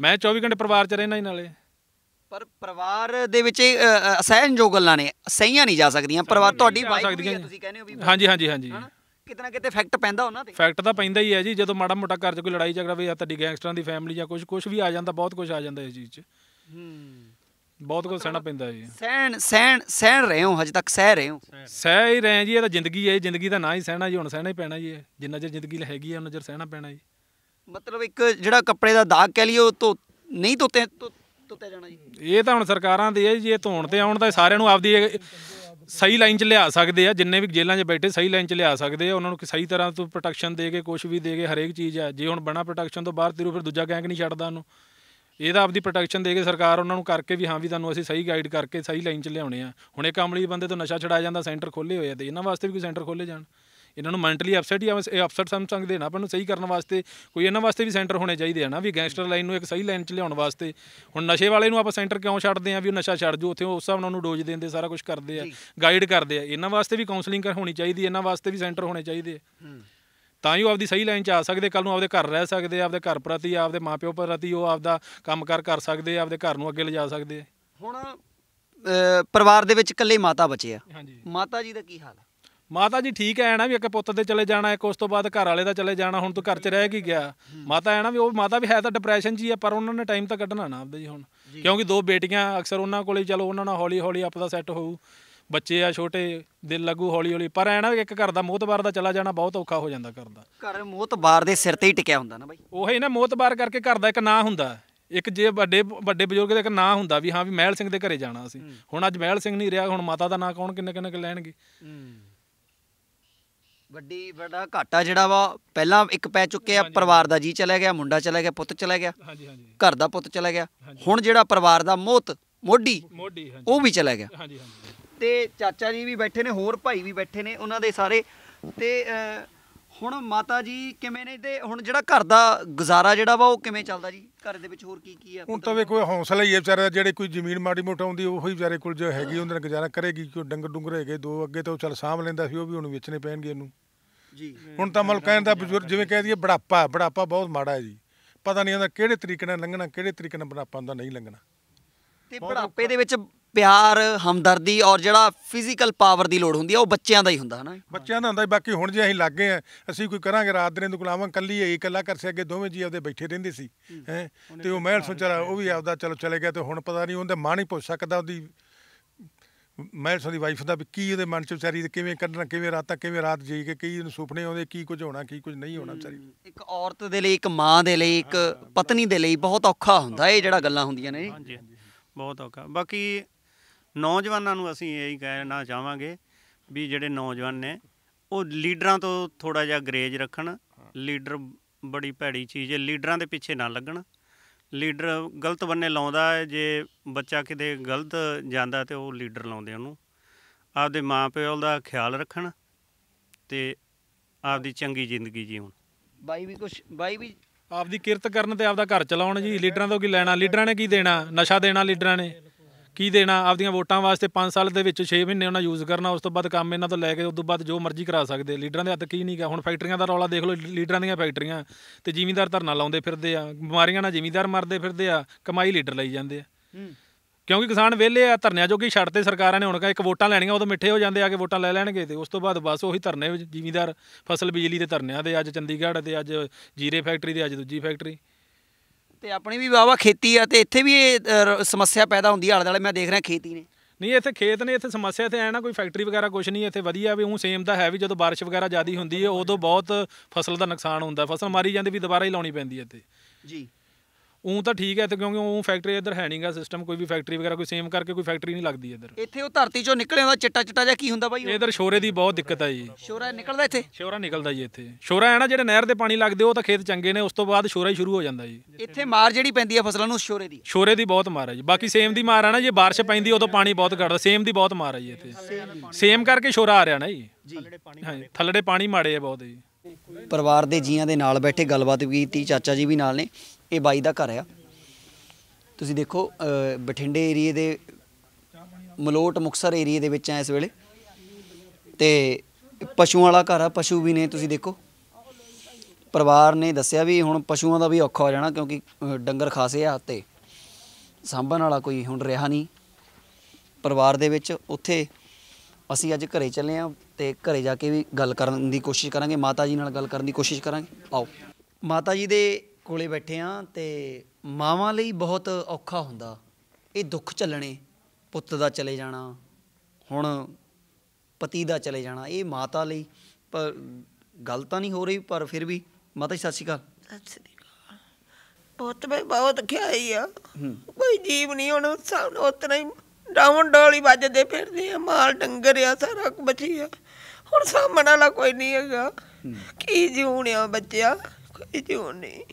ਮੈਂ 24 ਘੰਟੇ ਪਰਿਵਾਰ ਚ ਰਹਿਣਾ ਹੀ ਨਾਲੇ ਪਰ ਪਰਿਵਾਰ ਦੇ ਵਿੱਚ ਅਸਹਿਜ ਜੋ ਗੱਲਾਂ ਨੇ ਸਹੀਆਂ ਨਹੀਂ ਜਾ ਸਕਦੀਆਂ ਪਰਿਵਾਰ ਤੁਹਾਡੀ ਵਾਈਫ ਵੀ ਤੁਸੀਂ ਕਹਿੰਦੇ ਹੋ ਵੀ ਹਾਂਜੀ ਹਾਂਜੀ ਹਾਂਜੀ ਕਿਤੇ ਨਾ ਕਿਤੇ ਇਫੈਕਟ ਪੈਂਦਾ ਉਹਨਾਂ ਤੇ ਫੈਕਟ ਤਾਂ ਪੈਂਦਾ ਹੀ ਹੈ ਜੀ ਜਦੋਂ ਮਾੜਾ ਮੋਟਾ ਘਰ 'ਚ ਕੋਈ ਲੜਾਈ ਝਗੜਾ ਵੀ ਜਾਂ ਤੁਹਾਡੀ ਗੈਂਗਸਟਰਾਂ ਦੀ ਫੈਮਿਲੀ ਜਾਂ ਕੁਝ ਕੁਝ ਵੀ ਆ ਜਾਂਦਾ ਬਹੁਤ ਕੁਝ ਆ ਜਾਂਦਾ ਇਸ ਚੀਜ਼ 'ਚ ਹੂੰ ਬਹੁਤ ਕੁਝ ਸਹਿਣਾ ਪੈਂਦਾ ਜੀ ਸਹਿਣ ਸਹਿਣ ਸਹਿਣ ਰਹੇ ਹਾਂ ਹਜੇ ਤੱਕ ਸਹਿ ਰਹੇ ਹਾਂ ਸਹਿ ਹੀ ਰਹੇ ਜੀ ਇਹ ਤਾਂ ਜ਼ਿੰਦਗੀ ਹੈ ਜ਼ਿੰਦਗੀ ਦਾ ਨਾ ਹੀ ਸਹਿਣਾ ਜੀ ਹੁਣ ਸਹਿਣਾ ਹੀ ਪੈਣਾ ਜੀ ਜਿੰਨਾ ਚਿਰ ਜ਼ਿੰਦਗੀ ਹੈਗੀ ਹੈ ਉਹਨਾਂ ਚਿਰ ਸਹਿਣਾ ਪੈਣਾ ਜੀ ਮਤਲਬ ਇੱਕ ਜਿਹੜਾ ਕੱਪੜੇ ਦਾ ਦਾਗ ਕਹਿ ਲਈਏ ਉਹ ਤੋਂ ਨਹੀਂ ਤੋਤੇ ਤੋਤੇ ਜਾਣਾ ਜੀ ਇਹ ਤਾਂ ਹੁਣ ਸਰਕਾਰਾਂ ਦੀ ਹੈ ਜੀ ਇਹ ਧੋਣ ਤੇ ਆਉਣ ਤਾਂ ਸਾਰਿਆਂ ਨੂੰ ਆਪਦੀ ਸਹੀ ਲਾਈਨ 'ਚ ਲਿਆ ਸਕਦੇ ਆ ਜਿੰਨੇ ਵੀ ਜੇਲ੍ਹਾਂ 'ਚ ਬੈਠੇ ਸਹੀ ਲਾਈਨ 'ਚ ਲਿਆ ਸਕਦੇ ਆ ਉਹਨਾਂ ਨੂੰ ਸਹੀ ਤਰ੍ਹਾਂ ਤੋਂ ਪ੍ਰੋਟੈਕਸ਼ਨ ਦੇ ਕੇ ਕੁਝ ਵੀ ਦੇ ਕੇ ਹਰੇਕ ਚੀਜ਼ ਆ ਜੇ ਹੁਣ ਬਣਾ ਪ੍ਰੋਟੈਕਸ਼ਨ ਤੋਂ ਬਾਹਰ ਤਿਰੂ ਫਿਰ ਦੂਜਾ ਗੈਂਗ ਨਹੀਂ ਛੱਡਦਾ ਉਹਨੂੰ ਇਹਦਾ ਆਪਦੀ ਪ੍ਰੋਟੈਕਸ਼ਨ ਦੇ ਕੇ ਸਰਕਾਰ ਉਹਨਾਂ ਨੂੰ ਕਰਕੇ ਵੀ ਹਾਂ ਵੀ ਤੁਹਾਨੂੰ ਅਸੀਂ ਸਹੀ ਗਾਈਡ ਕਰਕੇ ਸਹੀ ਲਾਈਨ 'ਚ ਲਿਆਉਣੇ ਆ ਹੁਣ ਇੱਕ ਅਮਲੀ ਬੰਦੇ ਤੋਂ ਨਸ਼ਾ ਛਡਾਇਆ ਜਾਂਦਾ ਸੈਂਟਰ ਖੋਲੇ ਹੋਏ ਆ ਤੇ ਇਹਨਾਂ ਵਾਸਤੇ ਵੀ ਕੋਈ ਸੈਂਟਰ ਖੋਲੇ ਜਾਣ ਇਹਨਾਂ ਨੂੰ ਮੈਂਟਲੀ ਅਪਸੈਟ ਹੀ ਇਹ ਅਪਸੈਟ ਸਮਸੰਗ ਦੇਣਾ ਪਰ ਨੂੰ ਸਹੀ ਕਰਨ ਵਾਸਤੇ ਕੋਈ ਇਹਨਾਂ ਵਾਸਤੇ ਵੀ ਸੈਂਟਰ ਹੋਣੇ ਚਾਹੀਦੇ ਆ ਨਾ ਵੀ ਗੈਂਗਸਟਰ ਲਾਈਨ ਨੂੰ ਇੱਕ ਸਹੀ ਲਾਈਨ 'ਚ ਲਿਆਉਣ ਵਾਸਤੇ ਹੁਣ ਨਸ਼ੇ ਵਾਲੇ ਨੂੰ ਆਪਾਂ ਸੈਂਟਰ ਕਿਉਂ ਛੱਡਦੇ ਆ ਵੀ ਉਹ ਨਸ਼ਾ ਛੱਡ ਜੂ ਉੱਥੇ ਉਸ ਹਿਸਾਬ ਨਾਲ ਉਹਨੂੰ ਡੋਜ਼ ਦਿੰਦੇ ਸਾਰਾ ਕੁਝ ਕਰਦੇ ਆ ਗਾਈਡ ਕਰਦੇ ਆ ਇਹਨਾਂ ਵਾਸਤੇ ਵੀ ਕਾਉਂਸਲਿੰਗ ਕਰ ਹੋਣੀ ਚਾਹੀਦੀ ਇਹਨਾਂ ਵਾਸਤੇ ਵੀ ਸੈਂਟਰ ਹੋਣੇ ਚਾਹੀਦੇ ਤਾਂ ਹੀ ਉਹ ਆਪਦੀ ਸਹੀ ਲਾਈਨ 'ਚ ਆ ਸਕਦੇ ਕੱਲ ਨੂੰ ਆਪਦੇ ਘਰ ਰਹਿ ਸਕਦੇ ਆਪਦੇ ਘਰ ਪ੍ਰਤੀ ਆਪਦੇ ਮਾਪਿਓ ਪ੍ਰਤੀ ਉਹ ਆਪਦਾ ਕੰਮਕਾਰ ਕਰ ਸਕਦੇ ਆਪਦੇ ਘਰ ਨੂੰ ਅੱਗੇ ਲਿਜਾ ਸਕਦੇ ਹੁਣ ਪਰਿਵਾਰ ਦੇ ਵਿੱਚ ਇਕੱਲੇ ਮਾਤਾ ਬਚੇ ਆ ਮਾਤਾ ਜੀ ਦਾ ਕੀ ਹਾਲ ਹੈ ਮਾਤਾ ਜੀ ਠੀਕ ਐ ਨਾ ਵੀ ਇੱਕ ਪੁੱਤ ਦੇ ਚਲੇ ਜਾਣਾ ਇੱਕ ਉਸ ਤੋਂ ਬਾਅਦ ਘਰ ਵਾਲੇ ਦਾ ਚਲੇ ਜਾਣਾ ਹੁਣ ਤੂੰ ਘਰ 'ਚ ਰਹਿ ਕੀ ਗਿਆ ਮਾਤਾ ਐ ਨਾ ਵੀ ਉਹ ਮਾਤਾ ਵੀ ਹੈ ਤਾਂ ਡਿਪਰੈਸ਼ਨ 'ਚ ਹੀ ਪਰ ਉਹਨਾਂ ਨੇ ਟਾਈਮ ਤਾਂ ਕੱਢਣਾ ਨਾ ਆਪਦੇ ਜੀ ਹੁਣ ਕਿਉਂਕਿ ਦੋ ਬੇਟੀਆਂ ਅਕਸਰ ਉਹਨਾਂ ਕੋਲੇ ਚਲੋ ਉਹਨਾਂ ਨਾਲ ਹੌਲੀ ਹੌਲੀ ਆਪਦਾ ਸੈੱਟ ਹੋਊ ਬੱਚੇ ਆ ਛੋਟੇ ਦਿਲ ਲੱਗੂ ਹੌਲੀ ਹੌਲੀ ਪਰ ਐ ਨਾ ਇੱਕ ਘਰ ਦਾ ਮੋਹਤਬਾਰ ਦਾ ਚਲਾ ਜਾਣਾ ਬਹੁਤ ਔਖਾ ਹੋ ਜਾਂਦਾ ਘਰ ਦਾ ਘਰ ਮੋਹਤਬਾਰ ਦੇ ਸਿਰ ਤੇ ਹੀ ਟਿਕਿਆ ਹੁੰਦਾ ਨਾ ਬਾਈ ਉਹੀ ਨਾ ਮੋਹਤਬਾਰ ਕਰਕੇ ਘਰ ਦਾ ਇੱਕ ਨਾਂ ਹੁੰਦਾ ਇੱਕ ਜੇ ਵੱਡੇ ਵੱਡੇ ਬਜ਼ੁਰਗ ਦਾ ਇੱਕ ਨਾਂ ਹੁੰਦਾ ਵੀ ਹਾਂ ਵੀ ਮਹਿਲ ਸਿੰਘ ਦੇ ਘਰੇ ਜਾਣਾ ਅਸੀਂ ਹੁਣ ਅੱਜ ਮਹਿਲ ਸਿੰਘ ਨਹੀਂ ਰਿਹਾ ਹੁਣ ਮਾਤਾ ਦਾ ਨਾਂ ਕੌਣ ਕਿੰਨੇ ਕਿੰਨੇ ਲੈਣਗੇ ਵੱਡੀ ਵੱਡਾ ਘਾਟਾ ਜਿਹੜਾ ਵਾ ਪਹਿਲਾਂ ਇੱਕ ਪੈ ਚੁੱਕੇ ਆ ਪਰਿਵਾਰ ਦਾ ਜੀ ਚਲਾ ਗਿਆ ਮੁੰਡਾ ਚਲਾ ਗਿਆ ਪੁੱਤ ਚਲਾ ਗਿਆ ਹਾਂਜੀ ਹਾਂਜੀ ਘਰ ਦਾ ਪੁੱਤ ਚਲਾ ਗਿਆ ਹੁਣ ਜਿਹੜਾ ਪਰਿਵਾਰ ਦਾ ਮੋਤ ਮੋਢੀ ਮੋਢੀ ਹਾਂਜੀ ਉਹ ਵੀ ਚਲਾ ਗਿਆ ਹਾਂਜੀ ਹਾਂਜੀ ਤੇ ਚਾਚਾ ਜੀ ਵੀ ਬੈਠੇ ਨੇ ਹੋਰ ਭਾਈ ਵੀ ਬੈਠੇ ਨੇ ਉਹਨਾਂ ਦੇ ਸਾਰੇ ਤੇ ਹੁਣ ਮਾਤਾ ਜੀ ਕਿਵੇਂ ਨੇ ਤੇ ਹੁਣ ਜਿਹੜਾ ਘਰ ਦਾ ਗੁਜ਼ਾਰਾ ਜਿਹੜਾ ਵਾ ਉਹ ਕਿਵੇਂ ਚੱਲਦਾ ਜੀ ਘਰ ਦੇ ਵਿੱਚ ਹੋਰ ਕੀ ਕੀ ਆ ਹੁਣ ਤਾਂ ਵੇਖੋ ਹੌਸਲਾ ਹੀ ਹੈ ਵਿਚਾਰੇ ਦਾ ਜਿਹੜੇ ਕੋਈ ਜ਼ਮੀਨ ਮਾੜੀ ਮੋਟਾ ਹੁੰਦੀ ਉਹ ਹੀ ਵਿਚਾਰੇ ਕੋਲ ਜੋ ਹੈਗੀ ਉਹਨਾਂ ਦਾ ਗੁਜ਼ਾਰਾ ਕਰੇਗੀ ਕਿਉਂ ਡੰਗਰ ਡੁੰਗਰ ਹੈਗੇ ਦੋ ਅੱਗੇ ਤਾਂ ਉਹ ਚੱਲ ਸਾਂਭ ਲੈਂਦਾ ਸੀ ਉਹ ਵੀ ਹੁਣ ਵੇਚਣੇ ਪੈਣਗੇ ਉਹਨੂੰ ਜੀ ਹੁਣ ਤਾਂ ਮਲ ਕਹਿੰਦਾ ਬਜ਼ੁਰਗ ਜਿਵੇਂ ਕਹਿ ਦਈਏ ਬੜਾਪਾ ਬੜਾਪਾ ਬਹੁਤ ਮਾੜਾ ਹੈ ਜੀ ਪਤਾ ਨਹੀਂ ਹੁੰਦਾ ਕਿਹੜੇ ਤਰੀਕੇ ਨਾਲ ਲੰਘਣਾ ਕਿਹੜੇ ਤਰੀਕੇ ਨਾਲ ਬੜਾਪਾ ਹੁੰਦਾ ਨਹੀਂ ਲੰਘਣਾ ਤੇ ਬੜਾਪੇ ਦੇ ਵਿੱਚ ਪਿਆਰ ਹਮਦਰਦੀ ਔਰ ਜਿਹੜਾ ਫਿਜ਼ੀਕਲ ਪਾਵਰ ਦੀ ਲੋੜ ਹੁੰਦੀ ਹੈ ਉਹ ਬੱਚਿਆਂ ਦਾ ਹੀ ਹੁੰਦਾ ਹਨਾ ਬੱਚਿਆਂ ਦਾ ਹੁੰਦਾ ਬਾਕੀ ਹੁਣ ਜੇ ਅਸੀਂ ਲੱਗੇ ਆ ਅਸੀਂ ਕੋਈ ਕਰਾਂਗੇ ਰਾਤ ਦਿਨੇ ਦੁਕਲਾਵਾਂ ਕੱਲੀ ਹੈ ਇਕੱਲਾ ਕਰ ਅੱਗੇ ਦੋਵੇਂ ਜੀ ਆਪਦੇ ਬੈਠੇ ਰਹਿੰਦੇ ਸੀ ਹੈ ਤੇ ਉਹ ਮਹਿਲ ਸੁਚਾਰਾ ਉਹ ਵੀ ਆਪਦਾ ਚਲੋ ਚਲੇ ਗਿਆ ਤੇ ਹੁਣ ਪਤਾ ਨਹੀਂ ਉਹਦੇ ਮਾਂ ਨਹੀਂ ਪੁੱਛ ਸਕਦਾ ਉਹਦੀ ਮਹਿਲ ਸੋਦੀ ਵਾਈਫ ਦਾ ਵੀ ਕੀ ਉਹਦੇ ਮਨ ਚ ਵਿਚਾਰੀ ਕਿਵੇਂ ਕੱਢਣਾ ਕਿਵੇਂ ਰਾਤਾਂ ਕਿਵੇਂ ਰਾਤ ਜੀ ਕੇ ਕੀ ਨੂੰ ਸੁਪਨੇ ਆਉਂਦੇ ਕੀ ਕੁਝ ਹੋਣਾ ਕੀ ਕੁਝ ਨਹੀਂ ਹੋਣਾ ਵਿਚਾਰੀ ਇੱਕ ਔਰਤ ਦੇ ਲਈ ਇੱਕ ਮਾਂ ਦੇ ਲਈ ਇੱਕ ਪਤਨੀ ਦੇ ਲਈ ਬਹੁਤ ਔਖਾ ਹੁੰਦਾ ਇਹ ਜਿਹੜਾ ਗੱਲਾਂ ਹੁੰਦੀਆਂ ਨੇ ਹਾਂਜੀ ਬਹੁਤ ਔਖਾ ਬਾਕੀ ਨੌਜਵਾਨਾਂ ਨੂੰ ਅਸੀਂ ਇਹੀ ਕਹਿਣਾ ਚਾਹਾਂਗੇ ਵੀ ਜਿਹੜੇ ਨੌਜਵਾਨ ਨੇ ਉਹ ਲੀਡਰਾਂ ਤੋਂ ਥੋੜਾ ਜਿਹਾ ਗਰੇਜ ਰੱਖਣ ਲੀਡਰ ਬੜੀ ਭੈੜੀ ਚੀਜ਼ ਹੈ ਲੀਡਰਾਂ ਦੇ ਪਿੱਛੇ ਨਾ ਲੱਗਣ ਲੀਡਰ ਗਲਤ ਬੰਨੇ ਲਾਉਂਦਾ ਹੈ ਜੇ ਬੱਚਾ ਕਿਤੇ ਗਲਤ ਜਾਂਦਾ ਤੇ ਉਹ ਲੀਡਰ ਲਾਉਂਦੇ ਉਹਨੂੰ ਆਪਦੇ ਮਾਪਿਓ ਦਾ ਖਿਆਲ ਰੱਖਣ ਤੇ ਆਪਦੀ ਚੰਗੀ ਜ਼ਿੰਦਗੀ ਜੀਉਣ ਬਾਈ ਵੀ ਕੁਝ ਬਾਈ ਵੀ ਆਪਦੀ ਕਿਰਤ ਕਰਨ ਤੇ ਆਪਦਾ ਘਰ ਚਲਾਉਣ ਜੀ ਲੀਡਰਾਂ ਤੋਂ ਕੀ ਲੈਣਾ ਲੀਡਰਾਂ ਨੇ ਕੀ ਦੇਣਾ ਨਸ਼ਾ ਦੇਣਾ ਲੀਡਰਾਂ ਨੇ ਕੀ ਦੇਣਾ ਆਪਦੀਆਂ ਵੋਟਾਂ ਵਾਸਤੇ 5 ਸਾਲ ਦੇ ਵਿੱਚ 6 ਮਹੀਨੇ ਉਹਨਾਂ ਯੂਜ਼ ਕਰਨਾ ਉਸ ਤੋਂ ਬਾਅਦ ਕੰਮ ਇਹਨਾਂ ਤੋਂ ਲੈ ਕੇ ਉਸ ਤੋਂ ਬਾਅਦ ਜੋ ਮਰਜ਼ੀ ਕਰਾ ਸਕਦੇ ਲੀਡਰਾਂ ਦੇ ਹੱਥ ਕੀ ਨਹੀਂਗਾ ਹੁਣ ਫੈਕਟਰੀਆਂ ਦਾ ਰੌਲਾ ਦੇਖ ਲਓ ਲੀਡਰਾਂ ਦੀਆਂ ਫੈਕਟਰੀਆਂ ਤੇ ਜ਼ਿਮੀਂਦਾਰ ਧਰਨਾ ਲਾਉਂਦੇ ਫਿਰਦੇ ਆ ਬਿਮਾਰੀਆਂ ਨਾਲ ਜ਼ਿਮੀਂਦਾਰ ਮਰਦੇ ਫਿਰਦੇ ਆ ਕਮਾਈ ਲੀਡਰ ਲਈ ਜਾਂਦੇ ਆ ਕਿਉਂਕਿ ਕਿਸਾਨ ਵਿਹਲੇ ਆ ਧਰਨਿਆਂ ਜੋਗੀ ਛੱਡ ਤੇ ਸਰਕਾਰਾਂ ਨੇ ਹੁਣ ਕਾ ਇੱਕ ਵੋਟਾਂ ਲੈਣੀਆਂ ਉਦੋਂ ਮਿੱਠੇ ਹੋ ਜਾਂਦੇ ਆ ਕੇ ਵੋਟਾਂ ਲੈ ਲੈਣਗੇ ਤੇ ਉਸ ਤੋਂ ਬਾਅਦ ਬਸ ਉਹੀ ਧਰਨੇ ਜ਼ਿਮੀਂਦਾਰ ਫਸਲ ਬਿਜਲੀ ਦੇ ਧਰਨਿਆਂ ਦੇ ਅੱਜ ਚੰਡੀਗੜ੍ਹ ਤੇ ਅੱਜ ਜੀਰੇ ਫੈਕਟਰੀ ਦੇ ਅੱਜ ਦੂਜੀ ਫੈਕਟਰੀ ਤੇ ਆਪਣੀ ਵੀ ਵਾਵਾ ਖੇਤੀ ਆ ਤੇ ਇੱਥੇ ਵੀ ਇਹ ਸਮੱਸਿਆ ਪੈਦਾ ਹੁੰਦੀ ਆ ਆਲੇ ਦਾਲੇ ਮੈਂ ਦੇਖ ਰਿਹਾ ਖੇਤੀ ਨੇ ਨਹੀਂ ਇੱਥੇ ਖੇਤ ਨੇ ਇੱਥੇ ਸਮੱਸਿਆ ਤੇ ਐ ਨਾ ਕੋਈ ਫੈਕਟਰੀ ਵਗੈਰਾ ਕੁਝ ਨਹੀਂ ਇੱਥੇ ਵਧੀਆ ਵੀ ਉਹ ਸੇਮ ਦਾ ਹੈ ਵੀ ਜਦੋਂ ਬਾਰਿਸ਼ ਵਗੈਰਾ ਜ਼ਿਆਦੀ ਹੁੰਦੀ ਹੈ ਉਦੋਂ ਬਹੁਤ ਫਸਲ ਦਾ ਨੁਕਸਾਨ ਹੁੰਦਾ ਫਸਲ ਮਾਰੀ ਜਾਂਦੀ ਵੀ ਦੁਬਾਰਾ ਹੀ ਲਾਉਣੀ ਪੈਂਦੀ ਹੈ ਇੱਥੇ ਜੀ ਉਹ ਤਾਂ ਠੀਕ ਹੈ ਤੇ ਕਿਉਂਕਿ ਉਹ ਫੈਕਟਰੀ ਇੱਧਰ ਹੈ ਨਹੀਂਗਾ ਸਿਸਟਮ ਕੋਈ ਵੀ ਫੈਕਟਰੀ ਵਗੈਰਾ ਕੋਈ ਸੇਮ ਕਰਕੇ ਕੋਈ ਫੈਕਟਰੀ ਨਹੀਂ ਲੱਗਦੀ ਇੱਧਰ ਇੱਥੇ ਉਹ ਧਰਤੀ ਚੋਂ ਨਿਕਲਿਆ ਉਹਦਾ ਚਿੱਟਾ ਚਿੱਟਾ ਜਿਹਾ ਕੀ ਹੁੰਦਾ ਬਾਈ ਇੱਧਰ ਸ਼ੋਰੇ ਦੀ ਬਹੁਤ ਦਿੱਕਤ ਆ ਜੀ ਸ਼ੋਰਾ ਨਿਕਲਦਾ ਇੱਥੇ ਸ਼ੋਰਾ ਨਿਕਲਦਾ ਜੀ ਇੱਥੇ ਸ਼ੋਰਾ ਹੈ ਨਾ ਜਿਹੜੇ ਨਹਿਰ ਦੇ ਪਾਣੀ ਲੱਗਦੇ ਉਹ ਤਾਂ ਖੇਤ ਚੰਗੇ ਨੇ ਉਸ ਤੋਂ ਬਾਅਦ ਸ਼ੋਰਾ ਹੀ ਸ਼ੁਰੂ ਹੋ ਜਾਂਦਾ ਜੀ ਇੱਥੇ ਮਾਰ ਜਿਹੜੀ ਪੈਂਦੀ ਆ ਫਸਲਾਂ ਨੂੰ ਸ਼ੋਰੇ ਦੀ ਸ਼ੋਰੇ ਦੀ ਬਹੁਤ ਮਾਰ ਆ ਜੀ ਬਾਕੀ ਸੇਮ ਦੀ ਮਾਰ ਆ ਨਾ ਜੇ ਬਾਰਿਸ਼ ਪੈਂਦੀ ਉਦੋਂ ਪਾਣੀ ਬਹੁਤ ਘਟਦਾ ਸੇਮ ਦੀ ਬਹੁਤ ਮਾਰ ਆ ਜੀ ਇੱਥੇ ਸੇਮ ਕਰਕੇ ਸ਼ੋਰਾ ਆ ਰਿਹਾ ਨਾ ਜੀ ਥੱਲੜੇ ਪਾਣੀ ਮਾੜੇ ਆ ਬਹੁਤ ਜੀ ਪਰਿਵਾਰ ਦੇ ਜੀਆਂ ਦੇ ਨਾਲ ਬੈਠੇ ਗੱਲਬਾਤ ਵੀ ਕੀਤੀ ਚਾਚਾ ਜੀ ਵੀ ਨਾਲ ਨੇ ਇਹ ਬਾਈ ਦਾ ਘਰ ਆ ਤੁਸੀਂ ਦੇਖੋ ਬਠਿੰਡੇ ਏਰੀਏ ਦੇ ਮਲੋਟ ਮੁਕਸਰ ਏਰੀਏ ਦੇ ਵਿੱਚ ਆ ਇਸ ਵੇਲੇ ਤੇ ਪਸ਼ੂ ਵਾਲਾ ਘਰ ਆ ਪਸ਼ੂ ਵੀ ਨੇ ਤੁਸੀਂ ਦੇਖੋ ਪਰਿਵਾਰ ਨੇ ਦੱਸਿਆ ਵੀ ਹੁਣ ਪਸ਼ੂਆਂ ਦਾ ਵੀ ਔਖਾ ਹੋ ਜਾਣਾ ਕਿਉਂਕਿ ਡੰਗਰ ਖਾਸੇ ਆ ਤੇ ਸਾਂਭਣ ਵਾਲਾ ਕੋਈ ਹੁਣ ਰਿਹਾ ਨਹੀਂ ਪਰਿਵਾਰ ਦੇ ਵਿੱਚ ਉੱਥੇ ਅਸੀਂ ਅੱਜ ਘਰੇ ਚੱਲੇ ਆ ਤੇ ਘਰੇ ਜਾ ਕੇ ਵੀ ਗੱਲ ਕਰਨ ਦੀ ਕੋਸ਼ਿਸ਼ ਕਰਾਂਗੇ ਮਾਤਾ ਜੀ ਨਾਲ ਗੱਲ ਕਰਨ ਦੀ ਕੋਸ਼ਿਸ਼ ਕਰਾਂਗੇ ਆਓ ਮਾਤਾ ਜੀ ਦੇ ਕੋਲੇ ਬੈਠੇ ਆ ਤੇ ਮਾਵਾਂ ਲਈ ਬਹੁਤ ਔਖਾ ਹੁੰਦਾ ਇਹ ਦੁੱਖ ਚੱਲਣੇ ਪੁੱਤ ਦਾ ਚਲੇ ਜਾਣਾ ਹੁਣ ਪਤੀ ਦਾ ਚਲੇ ਜਾਣਾ ਇਹ ਮਾਤਾ ਲਈ ਪਰ ਗੱਲ ਤਾਂ ਨਹੀਂ ਹੋ ਰਹੀ ਪਰ ਫਿਰ ਵੀ ਮਾਤਾ ਜੀ ਸਤਿ ਸ਼੍ਰੀ ਅਕਾਲ ਸਤਿ ਸ਼੍ਰੀ ਅਕਾਲ ਬਹੁਤ ਬਈ ਬਹੁਤ ਖਿਆਈ ਆ ਕੋਈ ਜੀਵ ਨਹੀਂ ਹੁਣ ਸਭ ਉਤਨਾ ਹੀ ਡਾਉਨ ਡੋਲੀ ਵੱਜਦੇ ਫਿਰਦੇ ਆ ਮਾਲ ਡੰਗਰ ਆ ਸਾਰਾ ਕੁ ਬਚੀ ਆ ਹੁਣ ਸਾਹਮਣ ਵਾਲਾ ਕੋਈ ਨਹੀਂ ਹੈਗਾ ਕੀ ਜਿਉਣਿਆ ਬੱਚਿਆ ਕੋਈ ਜਿਉਣ ਨਹੀਂ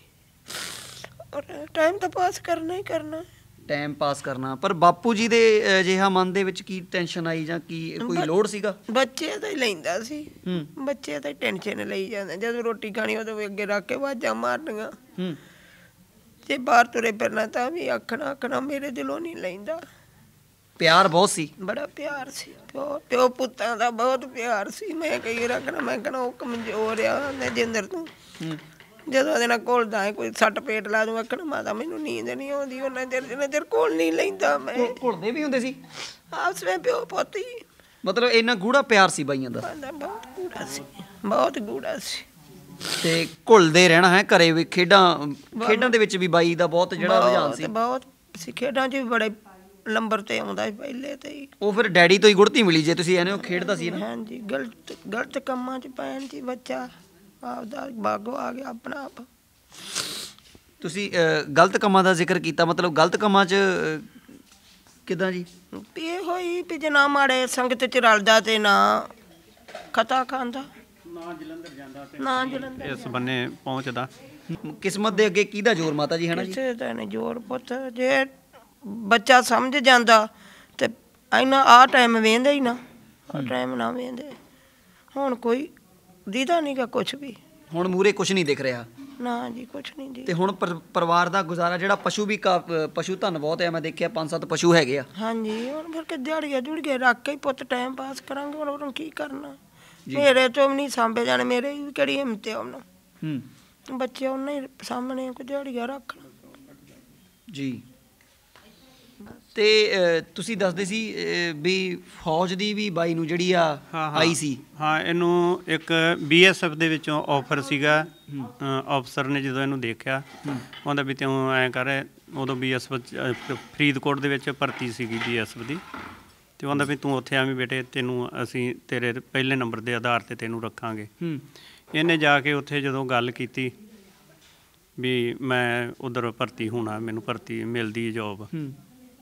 ਔਰ ਟਾਈਮ ਤਾਂ ਪਾਸ ਕਰਨਾ ਹੀ ਕਰਨਾ ਟਾਈਮ ਪਾਸ ਕਰਨਾ ਪਰ ਬਾਪੂ ਜੀ ਦੇ ਜਿਹਾ ਅਜਿਹਾ ਮਨ ਦੇ ਵਿੱਚ ਕੀ ਟੈਨਸ਼ਨ ਆਈ ਜਾਂ ਕੀ ਕੋਈ ਲੋੜ ਸੀਗਾ ਬੱਚੇ ਤਾਂ ਹੀ ਲੈਂਦਾ ਸੀ ਹੂੰ ਬੱਚੇ ਤਾਂ ਟੈਨਸ਼ਨ ਲਈ ਜਾਂਦੇ ਜਦੋਂ ਰੋਟੀ ਖਾਣੀ ਉਹਦੇ ਅੱਗੇ ਰੱਖ ਕੇ ਬਾਜਾ ਮਾਰਨੀਆਂ ਹੂੰ ਜੇ ਬਾਹਰ ਤੁਰੇ ਫਿਰਨਾ ਤਾਂ ਵੀ ਆਖਣਾ ਆਖਣਾ ਮੇਰੇ ਦਿਲੋਂ ਨਹੀਂ ਲੈਂਦਾ ਪਿਆਰ ਬਹੁਤ ਸੀ ਬੜਾ ਪਿਆਰ ਸੀ ਪਿਓ ਪਿਓ ਪੁੱਤਾਂ ਦਾ ਬਹੁਤ ਪਿਆਰ ਸੀ ਮੈਂ ਕਹੀ ਰੱਖਣਾ ਮੈਂ ਕਹਣਾ ਉਹ ਕਮਜ਼ੋਰ ਆ ਮੈਂ ਜਿੰਦਰ ਤੂੰ ਹੂੰ ਜਦੋਂ ਉਹਦੇ ਨਾਲ ਘੁਲਦਾ ਹੈ ਕੋਈ ਸੱਟ ਪੇਟ ਲਾ ਦੂੰ ਆਖਣ ਮਾਤਾ ਮੈਨੂੰ ਨੀਂਦ ਨਹੀਂ ਆਉਂਦੀ ਉਹਨਾਂ ਦੇ ਜਿੰਨਾ ਚਿਰ ਕੋਲ ਨਹੀਂ ਲੈਂਦਾ ਮੈਂ ਘੁਲਦੇ ਵੀ ਹੁੰਦੇ ਸੀ ਆਪਸ ਵਿੱਚ ਪਿਓ ਪੋਤੀ ਮਤਲਬ ਇੰਨਾ ਗੂੜਾ ਪਿਆਰ ਸੀ ਬਾਈਆਂ ਦਾ ਬਹੁਤ ਗੂੜਾ ਸੀ ਬਹੁਤ ਗੂੜਾ ਸੀ ਤੇ ਘੁਲਦੇ ਰਹਿਣਾ ਹੈ ਘਰੇ ਵੀ ਖੇਡਾਂ ਖੇਡਾਂ ਦੇ ਵਿੱਚ ਵੀ ਬਾਈ ਦਾ ਬਹੁਤ ਜਿਹੜਾ ਰੁਝਾਨ ਸੀ ਬਹੁਤ ਸੀ ਖੇਡਾਂ 'ਚ ਵੀ ਬੜੇ ਨੰਬਰ ਤੇ ਆਉਂਦਾ ਸੀ ਪਹਿਲੇ ਤੇ ਹੀ ਉਹ ਫਿਰ ਡੈਡੀ ਤੋਂ ਹੀ ਗੁੜਤੀ ਮਿਲੀ ਜੇ ਤੁਸੀਂ ਇਹਨੇ ਉਹ ਖੇਡਦਾ ਸੀ ਨਾ ਹਾਂਜੀ ਗਲਤ ਗਲਤ ਕੰਮਾਂ 'ਚ ਪੈਣ ਦੀ ਬੱਚਾ ਆਪਦਾ ਬਾਗੋ ਆ ਗਿਆ ਆਪਣਾ ਆਪ ਤੁਸੀਂ ਗਲਤ ਕੰਮਾਂ ਦਾ ਜ਼ਿਕਰ ਕੀਤਾ ਮਤਲਬ ਗਲਤ ਕੰਮਾਂ 'ਚ ਕਿਦਾਂ ਜੀ ਇਹ ਹੋਈ ਵੀ ਜੇ ਨਾ ਮਾੜੇ ਸੰਗਤ 'ਚ ਰਲਦਾ ਤੇ ਨਾ ਖਤਾ ਖਾਂਦਾ ਨਾ ਜਲੰਧਰ ਜਾਂਦਾ ਤੇ ਨਾ ਜਲੰਧਰ ਇਸ ਬੰਨੇ ਪਹੁੰਚਦਾ ਕਿਸਮਤ ਦੇ ਅੱਗੇ ਕਿਹਦਾ ਜ਼ੋਰ ਮਾਤਾ ਜੀ ਹੈ ਨਾ ਜੀ ਤੇ ਨੇ ਨਹੀਂ ਜ਼ੋਰ ਪੁੱਤ ਜੇ ਬੱਚਾ ਸਮਝ ਜਾਂਦਾ ਤੇ ਇਹਨਾਂ ਆ ਟਾਈਮ ਵੇਂਦਾ ਹੀ ਨਾ ਆ ਟਾਈਮ ਨਾ ਵੇਂਦੇ ਹੁਣ ਕੋਈ ਦੀਦਾ ਨਹੀਂਗਾ ਕੁਝ ਵੀ ਹੁਣ ਮੂਰੇ ਕੁਝ ਨਹੀਂ ਦਿਖ ਰਿਹਾ ਨਾ ਜੀ ਕੁਝ ਨਹੀਂ ਜੀ ਤੇ ਹੁਣ ਪਰਿਵਾਰ ਦਾ ਗੁਜ਼ਾਰਾ ਜਿਹੜਾ ਪਸ਼ੂ ਵੀ ਪਸ਼ੂ ਧਨ ਬਹੁਤ ਹੈ ਮੈਂ ਦੇਖਿਆ ਪੰਜ ਸੱਤ ਪਸ਼ੂ ਹੈਗੇ ਆ ਹਾਂਜੀ ਹੁਣ ਫਿਰ ਕਿ ਦਿਹਾੜੀਆਂ ਕੇ ਰੱਖ ਕੇ ਪੁੱਤ ਟਾਈਮ ਪਾਸ ਕਰਾਂਗੇ ਹੁਣ ਉਹਨਾਂ ਕੀ ਕਰਨਾ ਮੇਰੇ ਤੋਂ ਨਹੀਂ ਸਾਂਭੇ ਜਾਣੇ ਮੇਰੇ ਵੀ ਕਿਹੜੀ ਹਿੰਮਤ ਹੈ ਉਹਨਾਂ ਹੂੰ ਬੱਚੇ ਉਹਨਾਂ ਹੀ ਸਾਹਮਣੇ ਕੋਈ ਦਿਹਾੜੀਆਂ ਰੱਖਣਾ ਜੀ ਤੇ ਤੁਸੀਂ ਦੱਸਦੇ ਸੀ ਵੀ ਫੌਜ ਦੀ ਵੀ ਬਾਈ ਨੂੰ ਜਿਹੜੀ ਆ ਆਈ ਸੀ ਹਾਂ ਇਹਨੂੰ ਇੱਕ ਬੀਐਸਐਫ ਦੇ ਵਿੱਚੋਂ ਆਫਰ ਸੀਗਾ ਅਫਸਰ ਨੇ ਜਦੋਂ ਇਹਨੂੰ ਦੇਖਿਆ ਉਹਦਾ ਵੀ ਤੂੰ ਐ ਕਰ ਉਦੋਂ ਬੀਐਸਐਫ ਫਰੀਦਕੋਟ ਦੇ ਵਿੱਚ ਭਰਤੀ ਸੀਗੀ ਬੀਐਸਐਫ ਦੀ ਤੇ ਉਹਦਾ ਵੀ ਤੂੰ ਉੱਥੇ ਆਵੀਂ ਬੇਟੇ ਤੈਨੂੰ ਅਸੀਂ ਤੇਰੇ ਪਹਿਲੇ ਨੰਬਰ ਦੇ ਆਧਾਰ ਤੇ ਤੈਨੂੰ ਰੱਖਾਂਗੇ ਇਹਨੇ ਜਾ ਕੇ ਉੱਥੇ ਜਦੋਂ ਗੱਲ ਕੀਤੀ ਵੀ ਮੈਂ ਉਧਰ ਭਰਤੀ ਹੋਣਾ ਮੈਨੂੰ ਭਰਤੀ ਮਿਲਦੀ ਜੌਬ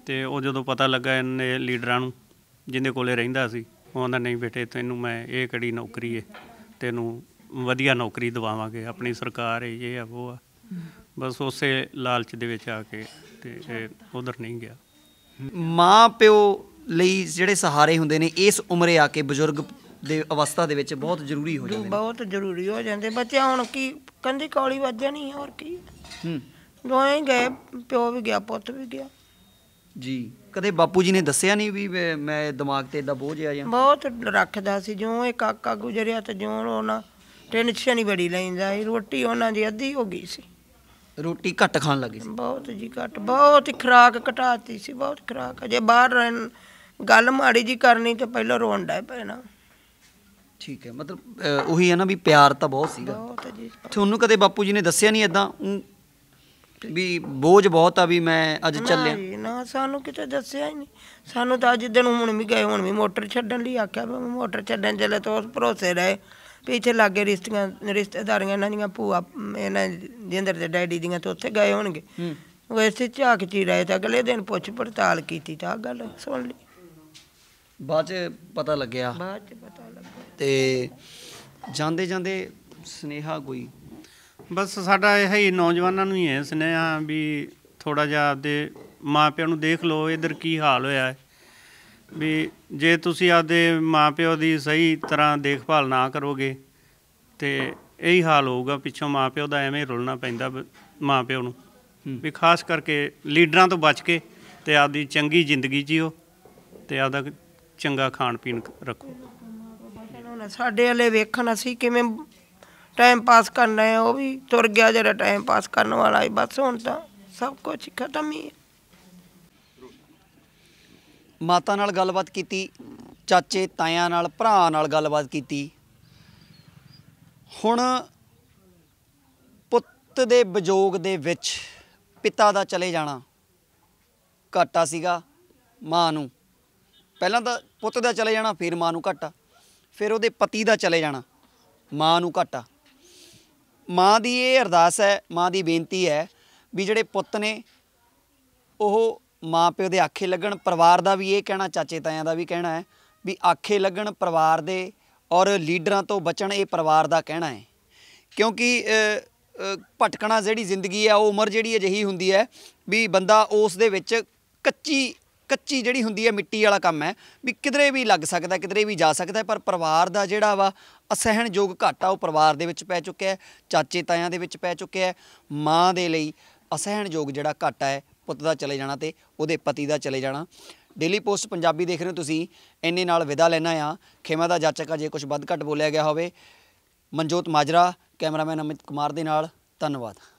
ਤੇ ਉਹ ਜਦੋਂ ਪਤਾ ਲੱਗਾ ਇਹਨੇ ਲੀਡਰਾਂ ਨੂੰ ਜਿੰਦੇ ਕੋਲੇ ਰਹਿੰਦਾ ਸੀ ਉਹ ਆਂਦਾ ਨਹੀਂ ਬੇਟੇ ਤੈਨੂੰ ਮੈਂ ਇਹ ਕਿਹੜੀ ਨੌਕਰੀ ਏ ਤੈਨੂੰ ਵਧੀਆ ਨੌਕਰੀ ਦਵਾਵਾਂਗੇ ਆਪਣੀ ਸਰਕਾਰ ਏ ਇਹ ਆ ਉਹ ਆ ਬਸ ਉਸੇ ਲਾਲਚ ਦੇ ਵਿੱਚ ਆ ਕੇ ਤੇ ਉਧਰ ਨਹੀਂ ਗਿਆ ਮਾਂ ਪਿਓ ਲਈ ਜਿਹੜੇ ਸਹਾਰੇ ਹੁੰਦੇ ਨੇ ਇਸ ਉਮਰੇ ਆ ਕੇ ਬਜ਼ੁਰਗ ਦੇ ਅਵਸਥਾ ਦੇ ਵਿੱਚ ਬਹੁਤ ਜ਼ਰੂਰੀ ਹੋ ਜਾਂਦੇ ਨੇ ਬਹੁਤ ਜ਼ਰੂਰੀ ਹੋ ਜਾਂਦੇ ਬੱਚਾ ਹੁਣ ਕੀ ਕੰਦੀ ਕੌਲੀ ਵੱਜਣੀ ਹੋਰ ਕੀ ਹੂੰ ਦੋਵੇਂ ਗਏ ਪਿਓ ਵੀ ਗਿਆ ਪੁੱਤ ਵੀ ਗਿਆ ਜੀ ਕਦੇ ਬਾਪੂ ਜੀ ਨੇ ਦੱਸਿਆ ਨਹੀਂ ਵੀ ਮੈਂ- ਦਿਮਾਗ ਤੇ ਇਦਾਂ ਬੋਝ ਆ ਜਾਂ ਬਹੁਤ ਰੱਖਦਾ ਸੀ ਜਿਉਂ ਇਹ ਕਾਕਾ ਗੁਜ਼ਰਿਆ ਤੇ ਜਿਉਂ ਉਹਨਾਂ ਟੈਨਸ਼ਨ ਹੀ ਬੜੀ ਲੈਂਦਾ ਸੀ ਰੋਟੀ ਉਹਨਾਂ ਦੀ ਅੱਧੀ ਹੋ ਗਈ ਸੀ ਰੋਟੀ ਘੱਟ ਖਾਣ ਲੱਗੀ ਸੀ ਬਹੁਤ ਜੀ ਘੱਟ ਬਹੁਤ ਹੀ ਘਟਾਤੀ ਸੀ ਬਹੁਤ ਖਰਾਕ ਜੇ ਬਾਹਰ ਰਹਿਣ ਗੱਲ ਮਾੜੀ ਜੀ ਕਰਨੀ ਤੇ ਪਹਿਲਾਂ ਰੋਣ ਡੈ ਪੈਣਾ ਠੀਕ ਹੈ ਮਤਲਬ ਉਹੀ ਹੈ ਨਾ ਵੀ ਪਿਆਰ ਤਾਂ ਬਹੁਤ ਸੀਗਾ ਬਹੁਤ ਜੀ ਤੁਹਾਨੂੰ ਕਦੇ ਬਾਪੂ ਜੀ ਨੇ ਦੱਸਿਆ ਨਹੀਂ ਇਦਾਂ ਵੀ ਬੋਝ ਬਹੁਤ ਆ ਵੀ ਮੈਂ ਅੱਜ ਚੱਲਿਆ ਨਾ ਸਾਨੂੰ ਕਿਤੇ ਦੱਸਿਆ ਹੀ ਨਹੀਂ ਸਾਨੂੰ ਤਾਂ ਅੱਜ ਦਿਨ ਹੁਣ ਵੀ ਗਏ ਹੁਣ ਵੀ ਮੋਟਰ ਛੱਡਣ ਲਈ ਆਖਿਆ ਵੀ ਮੋਟਰ ਛੱਡਣ ਜਲੇ ਤਾਂ ਉਸ ਭਰੋਸੇ ਰਹੇ ਪਿੱਛੇ ਲੱਗੇ ਰਿਸ਼ਤੀਆਂ ਰਿਸ਼ਤੇਦਾਰੀਆਂ ਇਹਨਾਂ ਦੀਆਂ ਭੂਆ ਇਹਨਾਂ ਜਿੰਦਰ ਦੇ ਡੈਡੀ ਦੀਆਂ ਤਾਂ ਉੱਥੇ ਗਏ ਹੋਣਗੇ ਉਹ ਇੱਥੇ ਝਾਕ ਚੀ ਰਹੇ ਤਾਂ ਅਗਲੇ ਦਿਨ ਪੁੱਛ ਪੜਤਾਲ ਕੀਤੀ ਤਾਂ ਗੱਲ ਸੁਣ ਲਈ ਬਾਅਦ ਚ ਪਤਾ ਲੱਗਿਆ ਬਾਅਦ ਚ ਪਤਾ ਲੱਗਿਆ ਤੇ ਜਾਂਦੇ ਜਾਂਦੇ ਸਨੇਹਾ ਕੋਈ ਬਸ ਸਾਡਾ ਇਹ ਹੀ ਨੌਜਵਾਨਾਂ ਨੂੰ ਹੀ ਹੈ ਸਨੇਹਾ ਵੀ ਥੋੜਾ ਜਿਹਾ ਆਪਦੇ ਮਾਪਿਆਂ ਨੂੰ ਦੇਖ ਲਓ ਇਧਰ ਕੀ ਹਾਲ ਹੋਇਆ ਹੈ ਵੀ ਜੇ ਤੁਸੀਂ ਆਪਦੇ ਮਾਪਿਓ ਦੀ ਸਹੀ ਤਰ੍ਹਾਂ ਦੇਖਭਾਲ ਨਾ ਕਰੋਗੇ ਤੇ ਇਹੀ ਹਾਲ ਹੋਊਗਾ ਪਿੱਛੋਂ ਮਾਪਿਓ ਦਾ ਐਵੇਂ ਰੁਲਣਾ ਪੈਂਦਾ ਮਾਪਿਓ ਨੂੰ ਵੀ ਖਾਸ ਕਰਕੇ ਲੀਡਰਾਂ ਤੋਂ ਬਚ ਕੇ ਤੇ ਆਪਦੀ ਚੰਗੀ ਜ਼ਿੰਦਗੀ ਜੀਓ ਤੇ ਆਪਦਾ ਚੰਗਾ ਖਾਣ ਪੀਣ ਰੱਖੋ ਸਾਡੇ ਵਾਲੇ ਵੇਖਣ ਅਸੀਂ ਕਿਵੇਂ ਟਾਈਮ ਪਾਸ ਕਰਨਾ ਹੈ ਉਹ ਵੀ ਤੁਰ ਗਿਆ ਜਿਹੜਾ ਟਾਈਮ ਪਾਸ ਕਰਨ ਵਾਲਾ ਹੀ ਬਸ ਹੁਣ ਤਾਂ ਸਭ ਕੁਝ ਖਤਮ ਹੀ ਹੈ ਮਾਤਾ ਨਾਲ ਗੱਲਬਾਤ ਕੀਤੀ ਚਾਚੇ ਤਾਇਆਂ ਨਾਲ ਭਰਾ ਨਾਲ ਗੱਲਬਾਤ ਕੀਤੀ ਹੁਣ ਪੁੱਤ ਦੇ ਵਿਜੋਗ ਦੇ ਵਿੱਚ ਪਿਤਾ ਦਾ ਚਲੇ ਜਾਣਾ ਘਾਟਾ ਸੀਗਾ ਮਾਂ ਨੂੰ ਪਹਿਲਾਂ ਤਾਂ ਪੁੱਤ ਦਾ ਚਲੇ ਜਾਣਾ ਫਿਰ ਮਾਂ ਨੂੰ ਘਾਟਾ ਫਿਰ ਉਹਦੇ ਪਤੀ ਦਾ ਚਲੇ ਜਾਣਾ ਮਾਂ ਨੂੰ ਘਾਟਾ ਮਾਂ ਦੀ ਇਹ ਅਰਦਾਸ ਹੈ ਮਾਂ ਦੀ ਬੇਨਤੀ ਹੈ ਵੀ ਜਿਹੜੇ ਪੁੱਤ ਨੇ ਉਹ ਮਾਂ ਪਿਓ ਦੇ ਆਖੇ ਲੱਗਣ ਪਰਿਵਾਰ ਦਾ ਵੀ ਇਹ ਕਹਿਣਾ ਚਾਚੇ ਤਾਇਆਂ ਦਾ ਵੀ ਕਹਿਣਾ ਹੈ ਵੀ ਆਖੇ ਲੱਗਣ ਪਰਿਵਾਰ ਦੇ ਔਰ ਲੀਡਰਾਂ ਤੋਂ ਬਚਣ ਇਹ ਪਰਿਵਾਰ ਦਾ ਕਹਿਣਾ ਹੈ ਕਿਉਂਕਿ ਭਟਕਣਾ ਜਿਹੜੀ ਜ਼ਿੰਦਗੀ ਹੈ ਉਹ ਉਮਰ ਜਿਹੜੀ ਅਜਿਹੀ ਹੁੰਦੀ ਹੈ ਵੀ ਬੰਦਾ ਉਸ ਦੇ ਵਿੱਚ ਕੱਚੀ ਕੱਚੀ ਜਿਹੜੀ ਹੁੰਦੀ ਹੈ ਮਿੱਟੀ ਵਾਲਾ ਕੰਮ ਹੈ ਵੀ ਕਿਧਰੇ ਵੀ ਲੱਗ ਸਕਦਾ ਕਿਧਰੇ ਵੀ ਜਾ ਸਕਦਾ ਪਰ ਪਰਿਵਾਰ ਦਾ ਜਿਹੜਾ ਵਾ ਅਸਹਿਣਯੋਗ ਘਾਟਾ ਉਹ ਪਰਿਵਾਰ ਦੇ ਵਿੱਚ ਪੈ ਚੁੱਕਿਆ ਹੈ ਚਾਚੇ ਤਾਇਆਂ ਦੇ ਵਿੱਚ ਪੈ ਚੁੱਕਿਆ ਹੈ ਮਾਂ ਦੇ ਲਈ ਅਸਹਿਣਯੋਗ ਜਿਹੜਾ ਘਾਟਾ ਹੈ ਪੁੱਤ ਦਾ ਚਲੇ ਜਾਣਾ ਤੇ ਉਹਦੇ ਪਤੀ ਦਾ ਚਲੇ ਜਾਣਾ ਡੇਲੀ ਪੋਸਟ ਪੰਜਾਬੀ ਦੇਖ ਰਹੇ ਹੋ ਤੁਸੀਂ ਇੰਨੇ ਨਾਲ ਵਿਦਾ ਲੈਣਾ ਆ ਖੇਮਾ ਦਾ ਜਾਚਕਾ ਜੇ ਕੁਝ ਵੱਧ ਘੱਟ ਬੋਲਿਆ ਗਿਆ ਹੋਵੇ ਮਨਜੋਤ ਮਾਜਰਾ ਕੈਮਰਾਮੈਨ ਅਮਿਤ ਕੁਮਾਰ ਦੇ ਨਾਲ ਧੰਨਵਾਦ